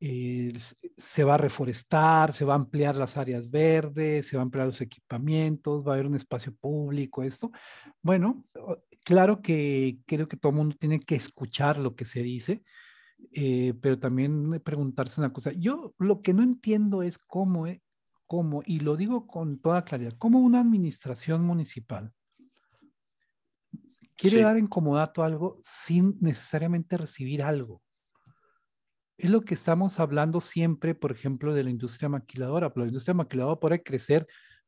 eh, se va a reforestar, se va a ampliar las áreas verdes, se va a ampliar los equipamientos, va a haber un espacio público, esto. Bueno, claro que creo que todo el mundo tiene que escuchar lo que se dice, eh, pero también eh, preguntarse una cosa. Yo lo que no entiendo es cómo, y lo digo con toda claridad, cómo una administración municipal quiere dar en comodato algo sin necesariamente recibir algo es lo que estamos hablando siempre, por ejemplo, de la industria maquiladora. La industria maquiladora puede crecer,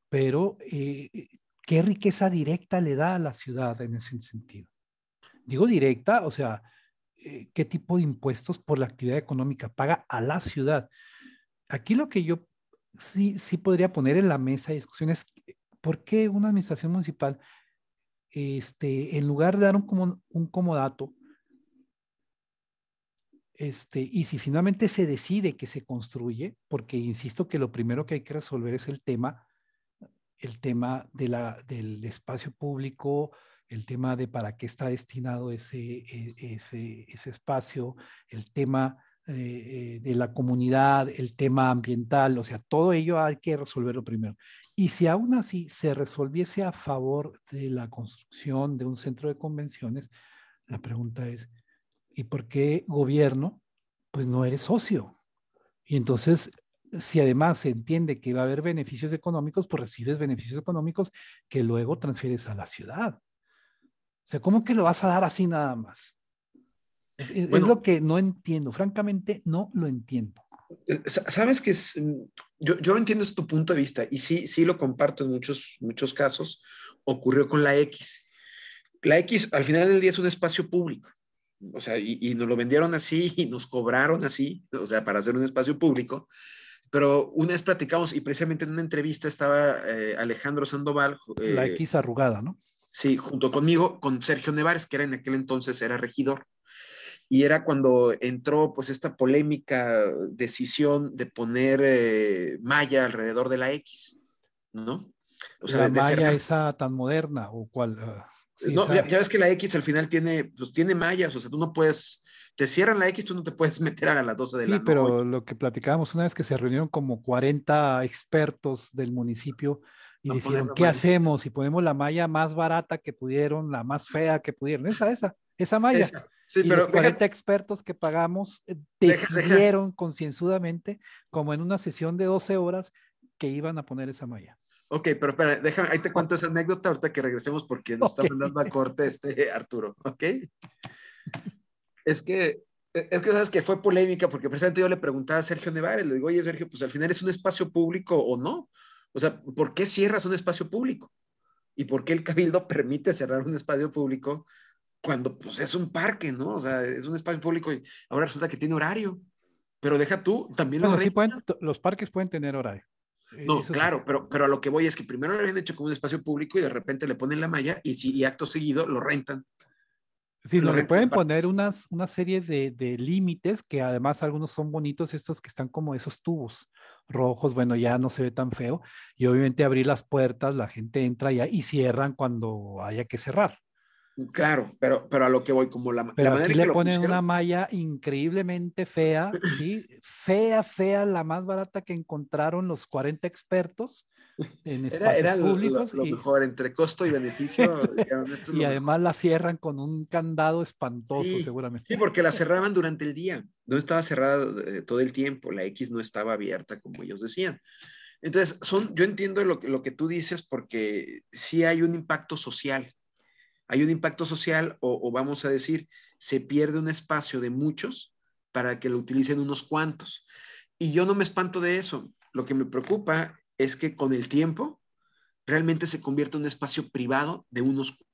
pero eh, eh, ¿qué riqueza directa le da a la ciudad en ese sentido? Digo directa, o sea, eh, ¿qué tipo de impuestos por la actividad económica paga a la ciudad? Aquí lo que yo sí, sí podría poner en la mesa de discusión es por qué una administración municipal, este, en lugar de dar un, un comodato, este, y si finalmente se decide que se construye, porque insisto que lo primero que hay que resolver es el tema, el tema de del espacio público, el tema de para qué está destinado ese, e, ese, espacio, el tema eh, eh, de la comunidad, el tema ambiental, o sea, todo ello hay que resolverlo primero. Y si aún así se resolviese a favor de la construcción de un centro de convenciones, la pregunta es, y por qué gobierno, pues no eres socio. Y entonces, si además se entiende que va a haber beneficios económicos, pues recibes beneficios económicos que luego transfieres a la ciudad. O sea, ¿cómo que lo vas a dar así nada más? Es, lo que no entiendo, francamente no lo entiendo. Eh, sabes que mm, yo, yo entiendo es tu punto de vista y sí, sí lo comparto en muchos, muchos casos. Ocurrió con la X. La X al final del día es un espacio público o sea, y, y, nos lo vendieron así y nos cobraron así, o sea, para hacer un espacio público. Pero una vez platicamos y precisamente en una entrevista estaba eh, Alejandro Sandoval. Eh, la X arrugada, ¿no? Sí, junto conmigo, con Sergio Nevares, que era en aquel entonces era regidor. Y era cuando entró pues esta polémica decisión de poner eh, malla alrededor de la X, ¿no? O sea, la malla esa tan moderna o cual... Ah, no, ya, ves que la X al final tiene, pues tiene mallas, o sea, tú no puedes, te cierran la X, tú no te puedes meter a las 12 de la pero lo que platicábamos una vez que se reunieron como 40 expertos del municipio y dijeron, ¿qué hacemos? Y ponemos la malla más barata que pudieron, la más fea que pudieron, esa, esa, esa malla. pero los 40 expertos que pagamos eh, decidieron concienzudamente, como en una sesión de 12 horas, que iban a poner esa malla. Ok, pero espera, déjame, ahí te cuento esa anécdota ahorita que regresemos porque nos está mandando a corte este Arturo, ¿ok? Es que, es que sabes que fue polémica porque precisamente yo le preguntaba a Sergio Nevares, le digo, oye Sergio, pues al final es un espacio público o no. O sea, ¿por qué cierras un espacio público? ¿Y por qué el cabildo permite cerrar un espacio público cuando pues es un parque, ¿no? O sea, es un espacio público y ahora resulta que tiene horario. Pero deja tú, también los parques pueden tener horario. No, claro, pero, pero a lo que voy es que primero lo habían hecho como un espacio público y de repente le ponen la malla y, si, y acto seguido lo rentan. Sí, lo, pueden poner unas, una serie de, de límites que además algunos son bonitos, estos que están como esos tubos rojos, bueno, ya no se ve tan feo. Y obviamente abrir las puertas, la gente entra ya y cierran cuando haya que cerrar. Claro, pero, pero a lo que voy, como la, pero aquí le ponen una malla increíblemente fea, ¿sí? Fea, fea, la más barata que encontraron los 40 expertos en espacios era, y... mejor, entre costo y beneficio. y además la cierran con un candado espantoso, seguramente. Sí, porque la cerraban durante el día. No estaba cerrada eh, todo el tiempo. La X no estaba abierta, como ellos decían. Entonces, son, yo entiendo lo, lo que tú dices porque sí hay un impacto social hay un impacto social o, vamos a decir, se pierde un espacio de muchos para que lo utilicen unos cuantos. Y yo no me espanto de eso. Lo que me preocupa es que con el tiempo realmente se convierte en un espacio privado de unos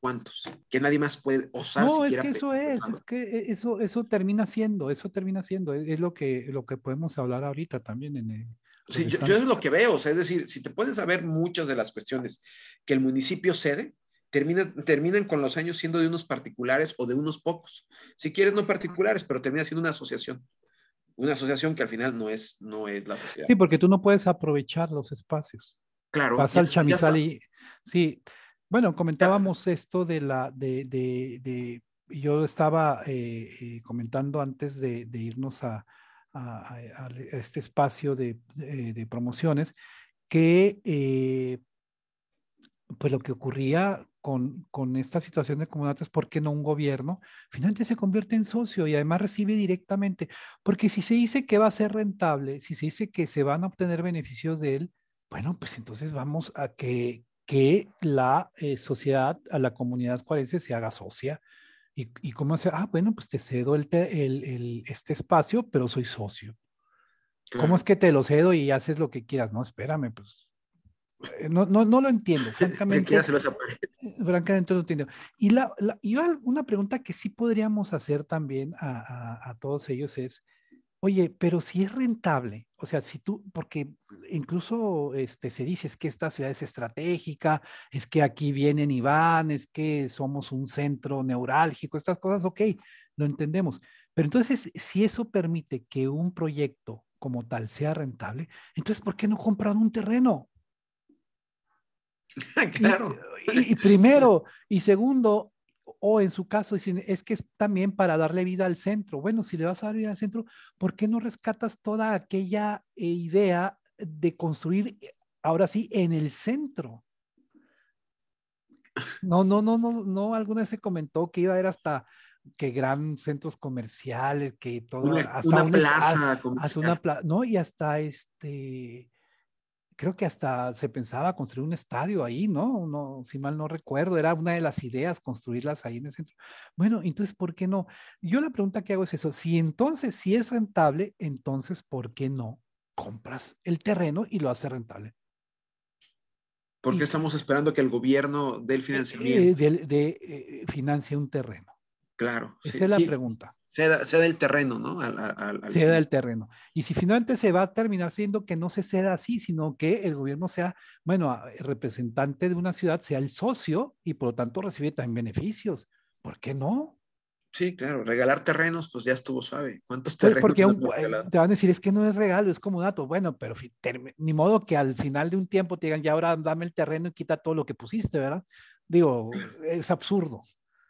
cuantos, que nadie más puede osar. No, es que eso es, es que e, eso, eso termina siendo, eso termina siendo, e, es, lo, que, lo que podemos hablar ahorita también en el, yo, es lo que veo, o es decir, si te puedes saber muchas de las cuestiones que el municipio cede, terminan con los años siendo de unos particulares o de unos pocos. Si quieres, no particulares, pero termina siendo una asociación. Una asociación que al final no es, no es la sociedad. Sí, porque tú no puedes aprovechar los espacios. Claro. Pasa al y... Sí. Bueno, comentábamos esto de la... de, yo estaba eh, eh, comentando antes de, irnos a, este espacio de, promociones que eh, pues lo que ocurría con, con esta situación de comunidades es por qué no un gobierno, finalmente se convierte en socio y además recibe directamente, porque si se dice que va a ser rentable, si se dice que se van a obtener beneficios de él, bueno, pues entonces vamos a que, que la eh, sociedad, a la comunidad cuarense se haga socia. ¿Y, como cómo hace? Ah, bueno, pues te cedo el, el, este espacio, pero soy socio. ¿Cómo es que te lo cedo y haces lo que quieras? No, espérame, pues eh, no, no, lo entiendo, francamente. francamente no entiendo. Y la, una pregunta que sí podríamos hacer también a, todos ellos es, oye, pero si es rentable, o sea, si tú, porque incluso este, se dice es que esta ciudad es estratégica, es que aquí vienen y van, es que somos un centro neurálgico, estas cosas, ok, lo entendemos. Pero entonces, si eso permite que un proyecto como tal sea rentable, entonces, ¿por qué no comprar un terreno? claro. Y, primero, y segundo, o en su caso, es que es también para darle vida al centro. Bueno, si le vas a dar vida al centro, ¿por qué no rescatas toda aquella eh, idea de construir eh, ahora sí en el centro? No, no, no, no, no, alguna vez se comentó que iba a ir hasta que gran centros comerciales, que todo, una, plaza, una plaza, no, y hasta este, creo que hasta se pensaba construir un estadio ahí, ¿no? Uno, si mal no recuerdo, era una de las ideas construirlas ahí en el centro. Bueno, entonces, ¿por qué no? Yo la pregunta que hago es eso, si entonces, si es rentable, entonces, ¿por qué no compras el terreno y lo haces rentable? Porque qué estamos esperando que el gobierno dé el eh, financiamiento. Eh, de, eh, financia un terreno. Claro. Esa es la pregunta. Ceda, ceda, el terreno, ¿no? Al, al, Ceda el terreno. Y si finalmente se va a terminar siendo que no se ceda así, sino que el gobierno sea, bueno, representante de una ciudad, sea el socio y por lo tanto recibe también beneficios. ¿Por qué no? Sí, claro, regalar terrenos, pues ya estuvo suave. ¿Cuántos terrenos? Porque eh, te van a decir, es que no es regalo, es como dato. Bueno, pero ni modo que al final de un tiempo te digan, ya ahora dame el terreno y quita todo lo que pusiste, ¿verdad? Digo, es absurdo.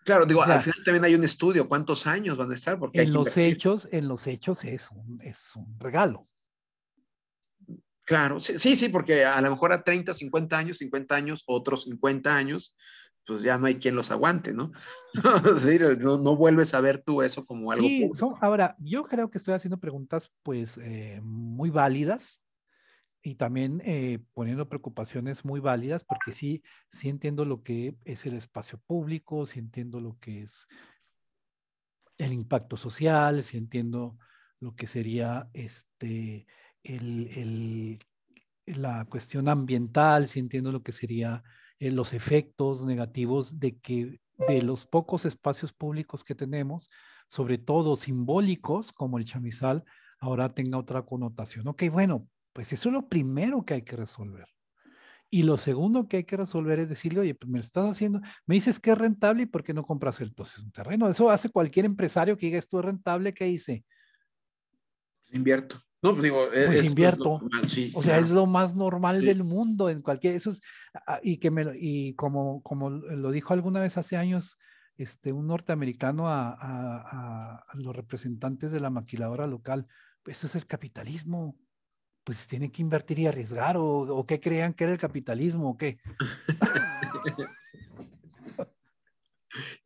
Claro, digo, al final también hay un estudio, cuántos años van a estar, porque en los hechos, en los hechos es un, es un regalo. Claro, sí, sí, porque a lo mejor a 30, 50 años, 50 años, otros 50 años, pues ya no hay quien los aguante, ¿no? no, vuelves a ver tú eso como algo. Sí, ahora, yo creo que estoy haciendo preguntas pues eh, muy válidas, y también eh, poniendo preocupaciones muy válidas, porque sí, sí entiendo lo que es el espacio público, sí entiendo lo que es el impacto social, sí entiendo lo que sería este, el, el, la cuestión ambiental, sí entiendo lo que sería eh, los efectos negativos de que de los pocos espacios públicos que tenemos, sobre todo simbólicos como el chamizal, ahora tenga otra connotación. Ok, bueno, pues eso es lo primero que hay que resolver. Y lo segundo que hay que resolver es decirle, oye, pues me estás haciendo, me dices que es rentable y por qué no compras el, entonces pues, un terreno. Eso hace cualquier empresario que diga esto es rentable, ¿qué dice? Invierto. No, pues, digo, e-, pues invierto. o sea, es lo más normal del mundo en cualquier, eso ah, y que me, y como, como lo dijo alguna vez hace años, este, un norteamericano a, los representantes de la maquiladora local, pues eso es el capitalismo pues tienen que invertir y arriesgar, o, o qué creían que era el capitalismo, o qué.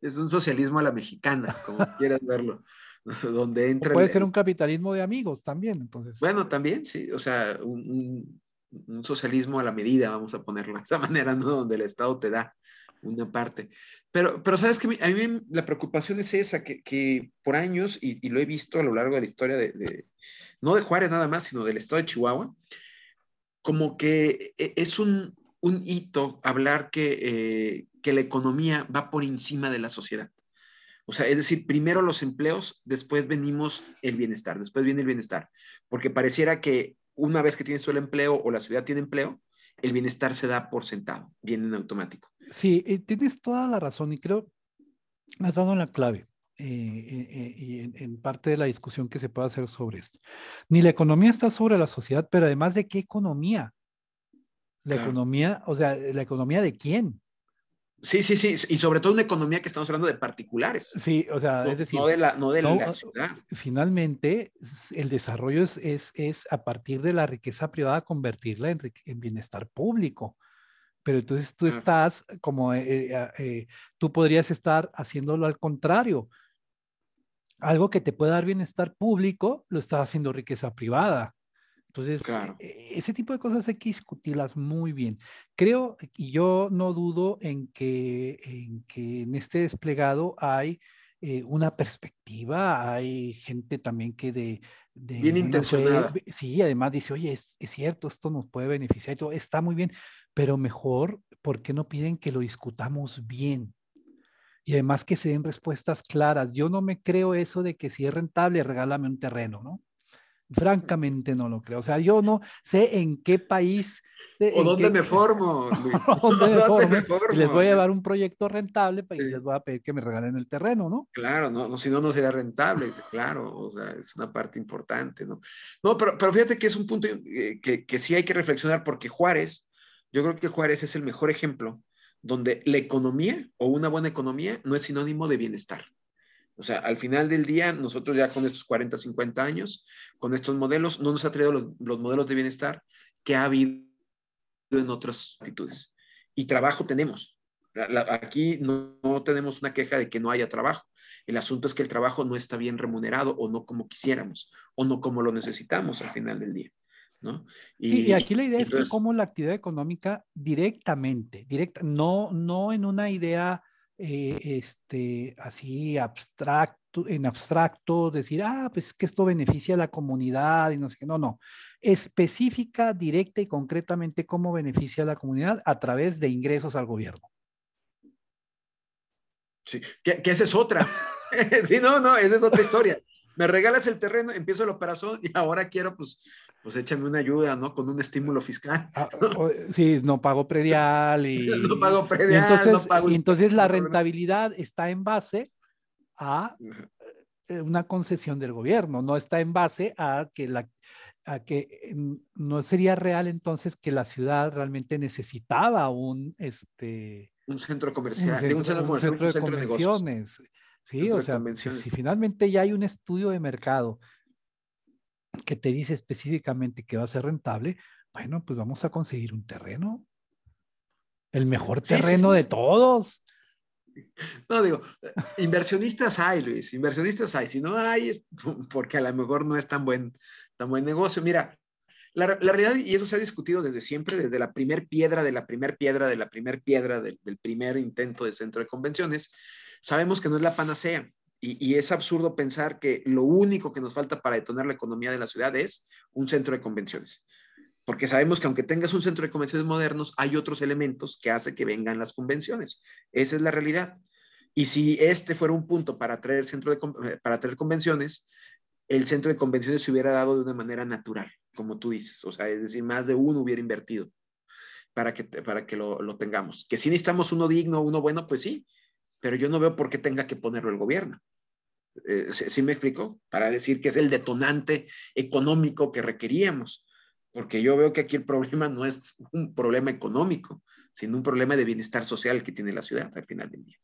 es un socialismo a la mexicana, como quieras verlo. Donde entra puede ser un capitalismo de amigos también, entonces. Bueno, también, sí, o sea, un, un, socialismo a la medida, vamos a ponerlo de esa manera, ¿no? Donde el Estado te da una parte. Pero, pero sabes que a mí la preocupación es esa, que, por años, y, lo he visto a lo largo de la historia de, no de Juárez nada más, sino del estado de Chihuahua, como que e, es un, hito hablar que, eh, que la economía va por encima de la sociedad. O sea, es decir, primero los empleos, después venimos el bienestar, después viene el bienestar, porque pareciera que una vez que tienes el empleo o la ciudad tiene empleo, el bienestar se da por sentado, viene en automático. Sí, eh, tienes toda la razón y creo, has dado la clave eh, eh, y en, parte de la discusión que se puede hacer sobre esto. Ni la economía está sobre la sociedad, pero además de qué economía. La economía, o sea, la economía de quién. Sí, sí, sí, y sobre todo una economía que estamos hablando de particulares. Sí, o sea, es decir, no de la, no de la ciudad. Finalmente, el desarrollo es, a partir de la riqueza privada convertirla en bienestar público. Pero entonces tú estás como, eh, eh, eh, tú podrías estar haciéndolo al contrario. Algo que te puede dar bienestar público, lo estás haciendo riqueza privada. Entonces, e, ese tipo de cosas hay que discutirlas muy bien. Creo, y yo no dudo en que en, que en este desplegado hay una perspectiva, hay gente también que de... bien intencionada. sí, además dice, oye, es, es, cierto, esto nos puede beneficiar, y está muy bien, pero mejor, ¿por qué no piden que lo discutamos bien? Y además que se den respuestas claras. Yo no me creo eso de que si es rentable, regálame un terreno, ¿no? Francamente no lo creo. O sea, yo no sé en qué país... ¿O dónde, me formo, les voy a llevar un proyecto rentable pues, y les voy a pedir que me regalen el terreno, ¿no? Claro, no, si no, no será rentable, claro. O sea, es una parte importante, ¿no? No, pero, pero fíjate que es un punto eh, que, que sí hay que reflexionar porque Juárez yo creo que Juárez es el mejor ejemplo donde la economía o una buena economía no es sinónimo de bienestar. O sea, al final del día, nosotros ya con estos 40, 50 años, con estos modelos, no nos ha traído los, modelos de bienestar que ha habido en otras actitudes. Y trabajo tenemos. aquí no tenemos una queja de que no haya trabajo. El asunto es que el trabajo no está bien remunerado o no como quisiéramos o no como lo necesitamos al final del día. Y, aquí la idea es que como la actividad económica directamente, directa, no, no en una idea eh, este, así abstracto, en abstracto, decir, ah, pues que esto beneficia a la comunidad y no sé qué, no, no, específica, directa y concretamente cómo beneficia a la comunidad a través de ingresos al gobierno. Sí, que, esa es otra. sí, no, no, esa es otra historia me regalas el terreno, empiezo el operazón y ahora quiero, pues, pues échame una ayuda, ¿no? Con un estímulo fiscal. Ah, sí, no pago predial y... no pago predial. entonces, la rentabilidad está en base a eh, una concesión del gobierno, no está en base a que la a que mm, no sería real entonces que la ciudad realmente necesitaba un este un centro comercial, un centro, o sea, si, finalmente ya hay un estudio de mercado que te dice específicamente que va a ser rentable, bueno, pues vamos a conseguir un terreno. El mejor terreno de todos. No, digo, inversionistas hay, Luis, inversionistas hay. Si no hay, porque a lo mejor no es tan buen, tan buen negocio. Mira, la, realidad, y eso se ha discutido desde siempre, desde la primer piedra, de la primer piedra, de la primer piedra, del, del primer intento de centro de convenciones, Sabemos que no es la panacea y, es absurdo pensar que lo único que nos falta para detonar la economía de la ciudad es un centro de convenciones. Porque sabemos que aunque tengas un centro de convenciones modernos, hay otros elementos que hacen que vengan las convenciones. Esa es la realidad. Y si este fuera un punto para traer, centro eh, para convenciones, el centro de convenciones se hubiera dado de una manera natural, como tú dices. O sea, es decir, más de uno hubiera invertido para que, para que lo, lo tengamos. Que si necesitamos uno digno, uno bueno, pues sí, pero yo no veo por qué tenga que ponerlo el gobierno. Eh, ¿sí, me explico? Para decir que es el detonante económico que requeríamos, porque yo veo que aquí el problema no es un problema económico, sino un problema de bienestar social que tiene la ciudad al final del día.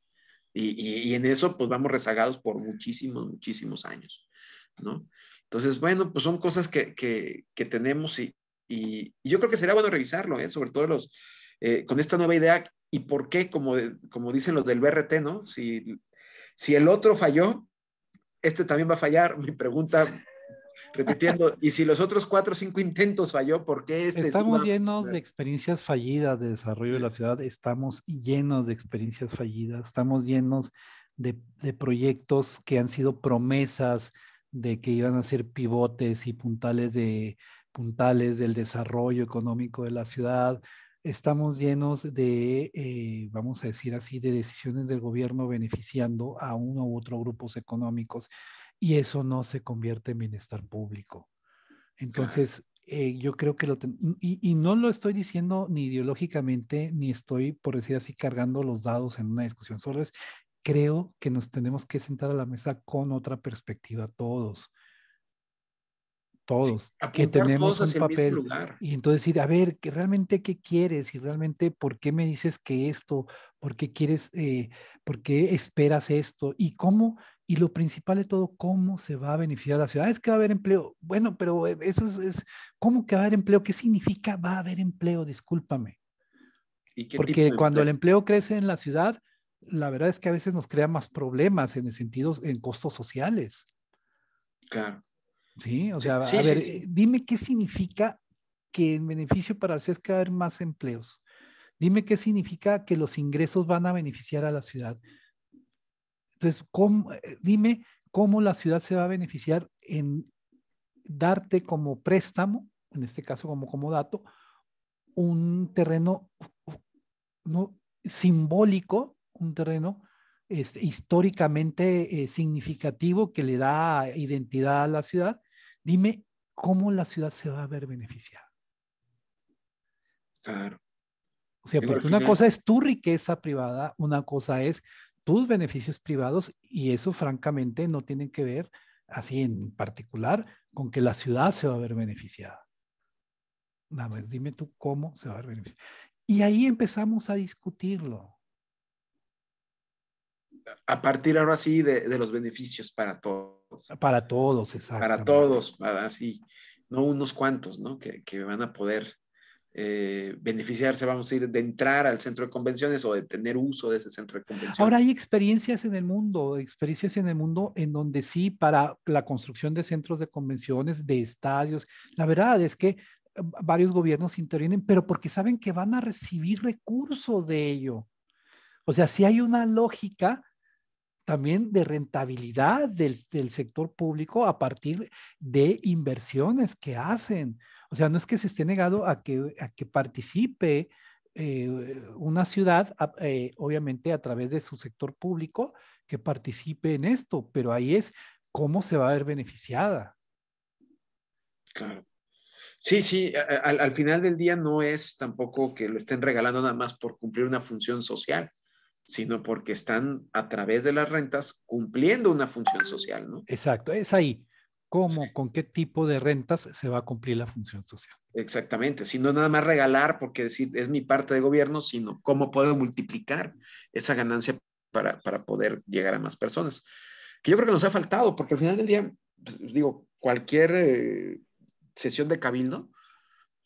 Y, en eso pues vamos rezagados por muchísimos, muchísimos años, ¿no? Entonces, bueno, pues son cosas que, tenemos y, y, yo creo que sería bueno revisarlo, ¿eh? sobre todo los, eh, con esta nueva idea y por qué, como, dicen los del BRT, ¿no? Si, el otro falló, este también va a fallar. Mi pregunta, repitiendo, y si los otros cuatro o cinco intentos falló, ¿por qué este? Estamos llenos de experiencias fallidas de desarrollo de la ciudad, estamos llenos de experiencias fallidas, estamos llenos de, de proyectos que han sido promesas de que iban a ser pivotes y puntales de puntales del desarrollo económico de la ciudad, estamos llenos de, eh, vamos a decir así, de decisiones del gobierno beneficiando a uno u otro grupos económicos y eso no se convierte en bienestar público. Entonces, eh, yo creo que lo y, y, no lo estoy diciendo ni ideológicamente, ni estoy, por decir así, cargando los dados en una discusión, solo es, creo que nos tenemos que sentar a la mesa con otra perspectiva todos todos, que tenemos un papel y entonces decir, a ver, que realmente qué quieres y realmente por qué me dices que esto, por qué quieres, eh, por qué esperas esto y cómo, y lo principal de todo, cómo se va a beneficiar la ciudad. Ah, es que va a haber empleo. Bueno, pero eh, eso es, ¿cómo que va a haber empleo? ¿Qué significa va a haber empleo? Discúlpame. Porque cuando el empleo crece en la ciudad, la verdad es que a veces nos crea más problemas en el sentido, en costos sociales. Claro. Sí, o sea, a ver, eh, dime qué significa que en beneficio para la ciudad es haber más empleos. Dime qué significa que los ingresos van a beneficiar a la ciudad. Entonces, eh, dime cómo la ciudad se va a beneficiar en darte como préstamo, en este caso como dato, un terreno no, simbólico, un terreno este, históricamente eh, significativo que le da identidad a la ciudad Dime cómo la ciudad se va a ver beneficiada. Claro. O sea, porque una cosa es tu riqueza privada, una cosa es tus beneficios privados y eso francamente no tiene que ver así en particular con que la ciudad se va a ver beneficiada. Nada más dime tú cómo se va a ver beneficiada. Y ahí empezamos a discutirlo a partir ahora sí de, los beneficios para todos. Para todos, exacto. Para todos, así, no unos cuantos, ¿no? Que, van a poder eh, beneficiarse, vamos a ir de entrar al centro de convenciones o de tener uso de ese centro de convenciones. Ahora hay experiencias en el mundo, experiencias en el mundo en donde sí, para la construcción de centros de convenciones, de estadios, la verdad es que eh, varios gobiernos intervienen, pero porque saben que van a recibir recursos de ello. O sea, sí hay una lógica también de rentabilidad del, sector público a partir de inversiones que hacen. O sea, no es que se esté negado a que, participe eh, una ciudad, eh, obviamente a través de su sector público, que participe en esto, pero ahí es cómo se va a ver beneficiada. Claro. Sí, sí, al, final del día no es tampoco que lo estén regalando nada más por cumplir una función social sino porque están a través de las rentas cumpliendo una función social, ¿no? Exacto, es ahí. ¿Cómo, con qué tipo de rentas se va a cumplir la función social? Exactamente, si nada más regalar porque decir es mi parte de gobierno, sino cómo puedo multiplicar esa ganancia para, poder llegar a más personas. Que yo creo que nos ha faltado, porque al final del día, pues, digo, cualquier eh, sesión de cabildo,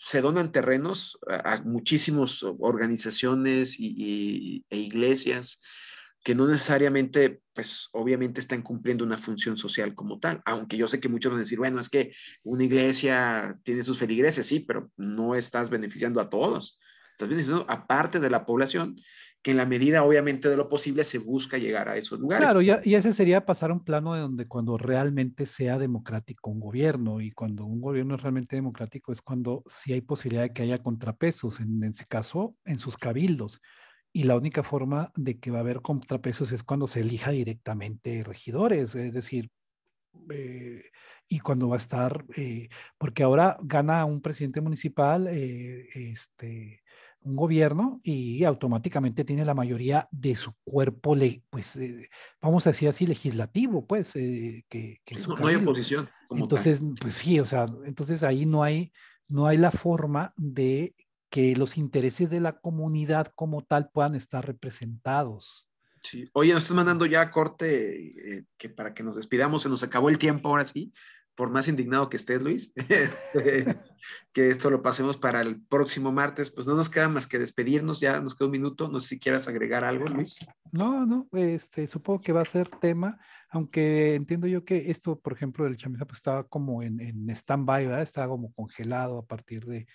se donan terrenos a, muchísimas organizaciones y, e iglesias que no necesariamente, pues obviamente están cumpliendo una función social como tal, aunque yo sé que muchos van a decir, bueno, es que una iglesia tiene sus feligreses, sí, pero no estás beneficiando a todos, estás beneficiando a parte de la población que en la medida, obviamente, de lo posible se busca llegar a esos lugares. Claro, y ese sería pasar a un plano de donde cuando realmente sea democrático un gobierno, y cuando un gobierno es realmente democrático es cuando sí hay posibilidad de que haya contrapesos, en, ese caso, en sus cabildos. Y la única forma de que va a haber contrapesos es cuando se elija directamente regidores, es decir, eh, y cuando va a estar, eh, porque ahora gana un presidente municipal, eh, este, un gobierno y automáticamente tiene la mayoría de su cuerpo, pues eh, vamos a decir así, legislativo, pues, eh, que, no, hay oposición. entonces, pues sí, o sea, entonces ahí no hay, no hay la forma de que los intereses de la comunidad como tal puedan estar representados. Sí. Oye, nos estás mandando ya a corte eh, que para que nos despidamos, se nos acabó el tiempo ahora sí, por más indignado que estés, Luis, este, que esto lo pasemos para el próximo martes, pues no nos queda más que despedirnos, ya nos queda un minuto, no sé si quieras agregar algo, Luis. No, no, este, supongo que va a ser tema, aunque entiendo yo que esto, por ejemplo, del chamisa, pues estaba como en, en stand-by, ¿verdad? Estaba como congelado a partir de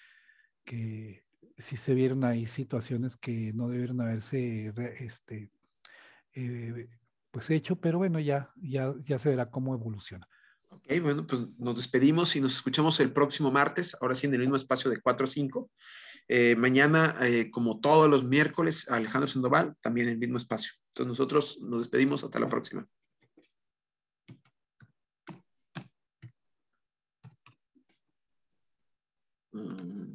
que si se vieron ahí situaciones que no debieron haberse, este, eh, pues hecho, pero bueno, ya, ya, ya se verá cómo evoluciona. Ok, bueno, pues nos despedimos y nos escuchamos el próximo martes, ahora sí en el mismo espacio de 4 a 5. Eh, mañana, eh, como todos los miércoles, Alejandro Sandoval, también en el mismo espacio. Entonces nosotros nos despedimos, hasta la próxima. Mm.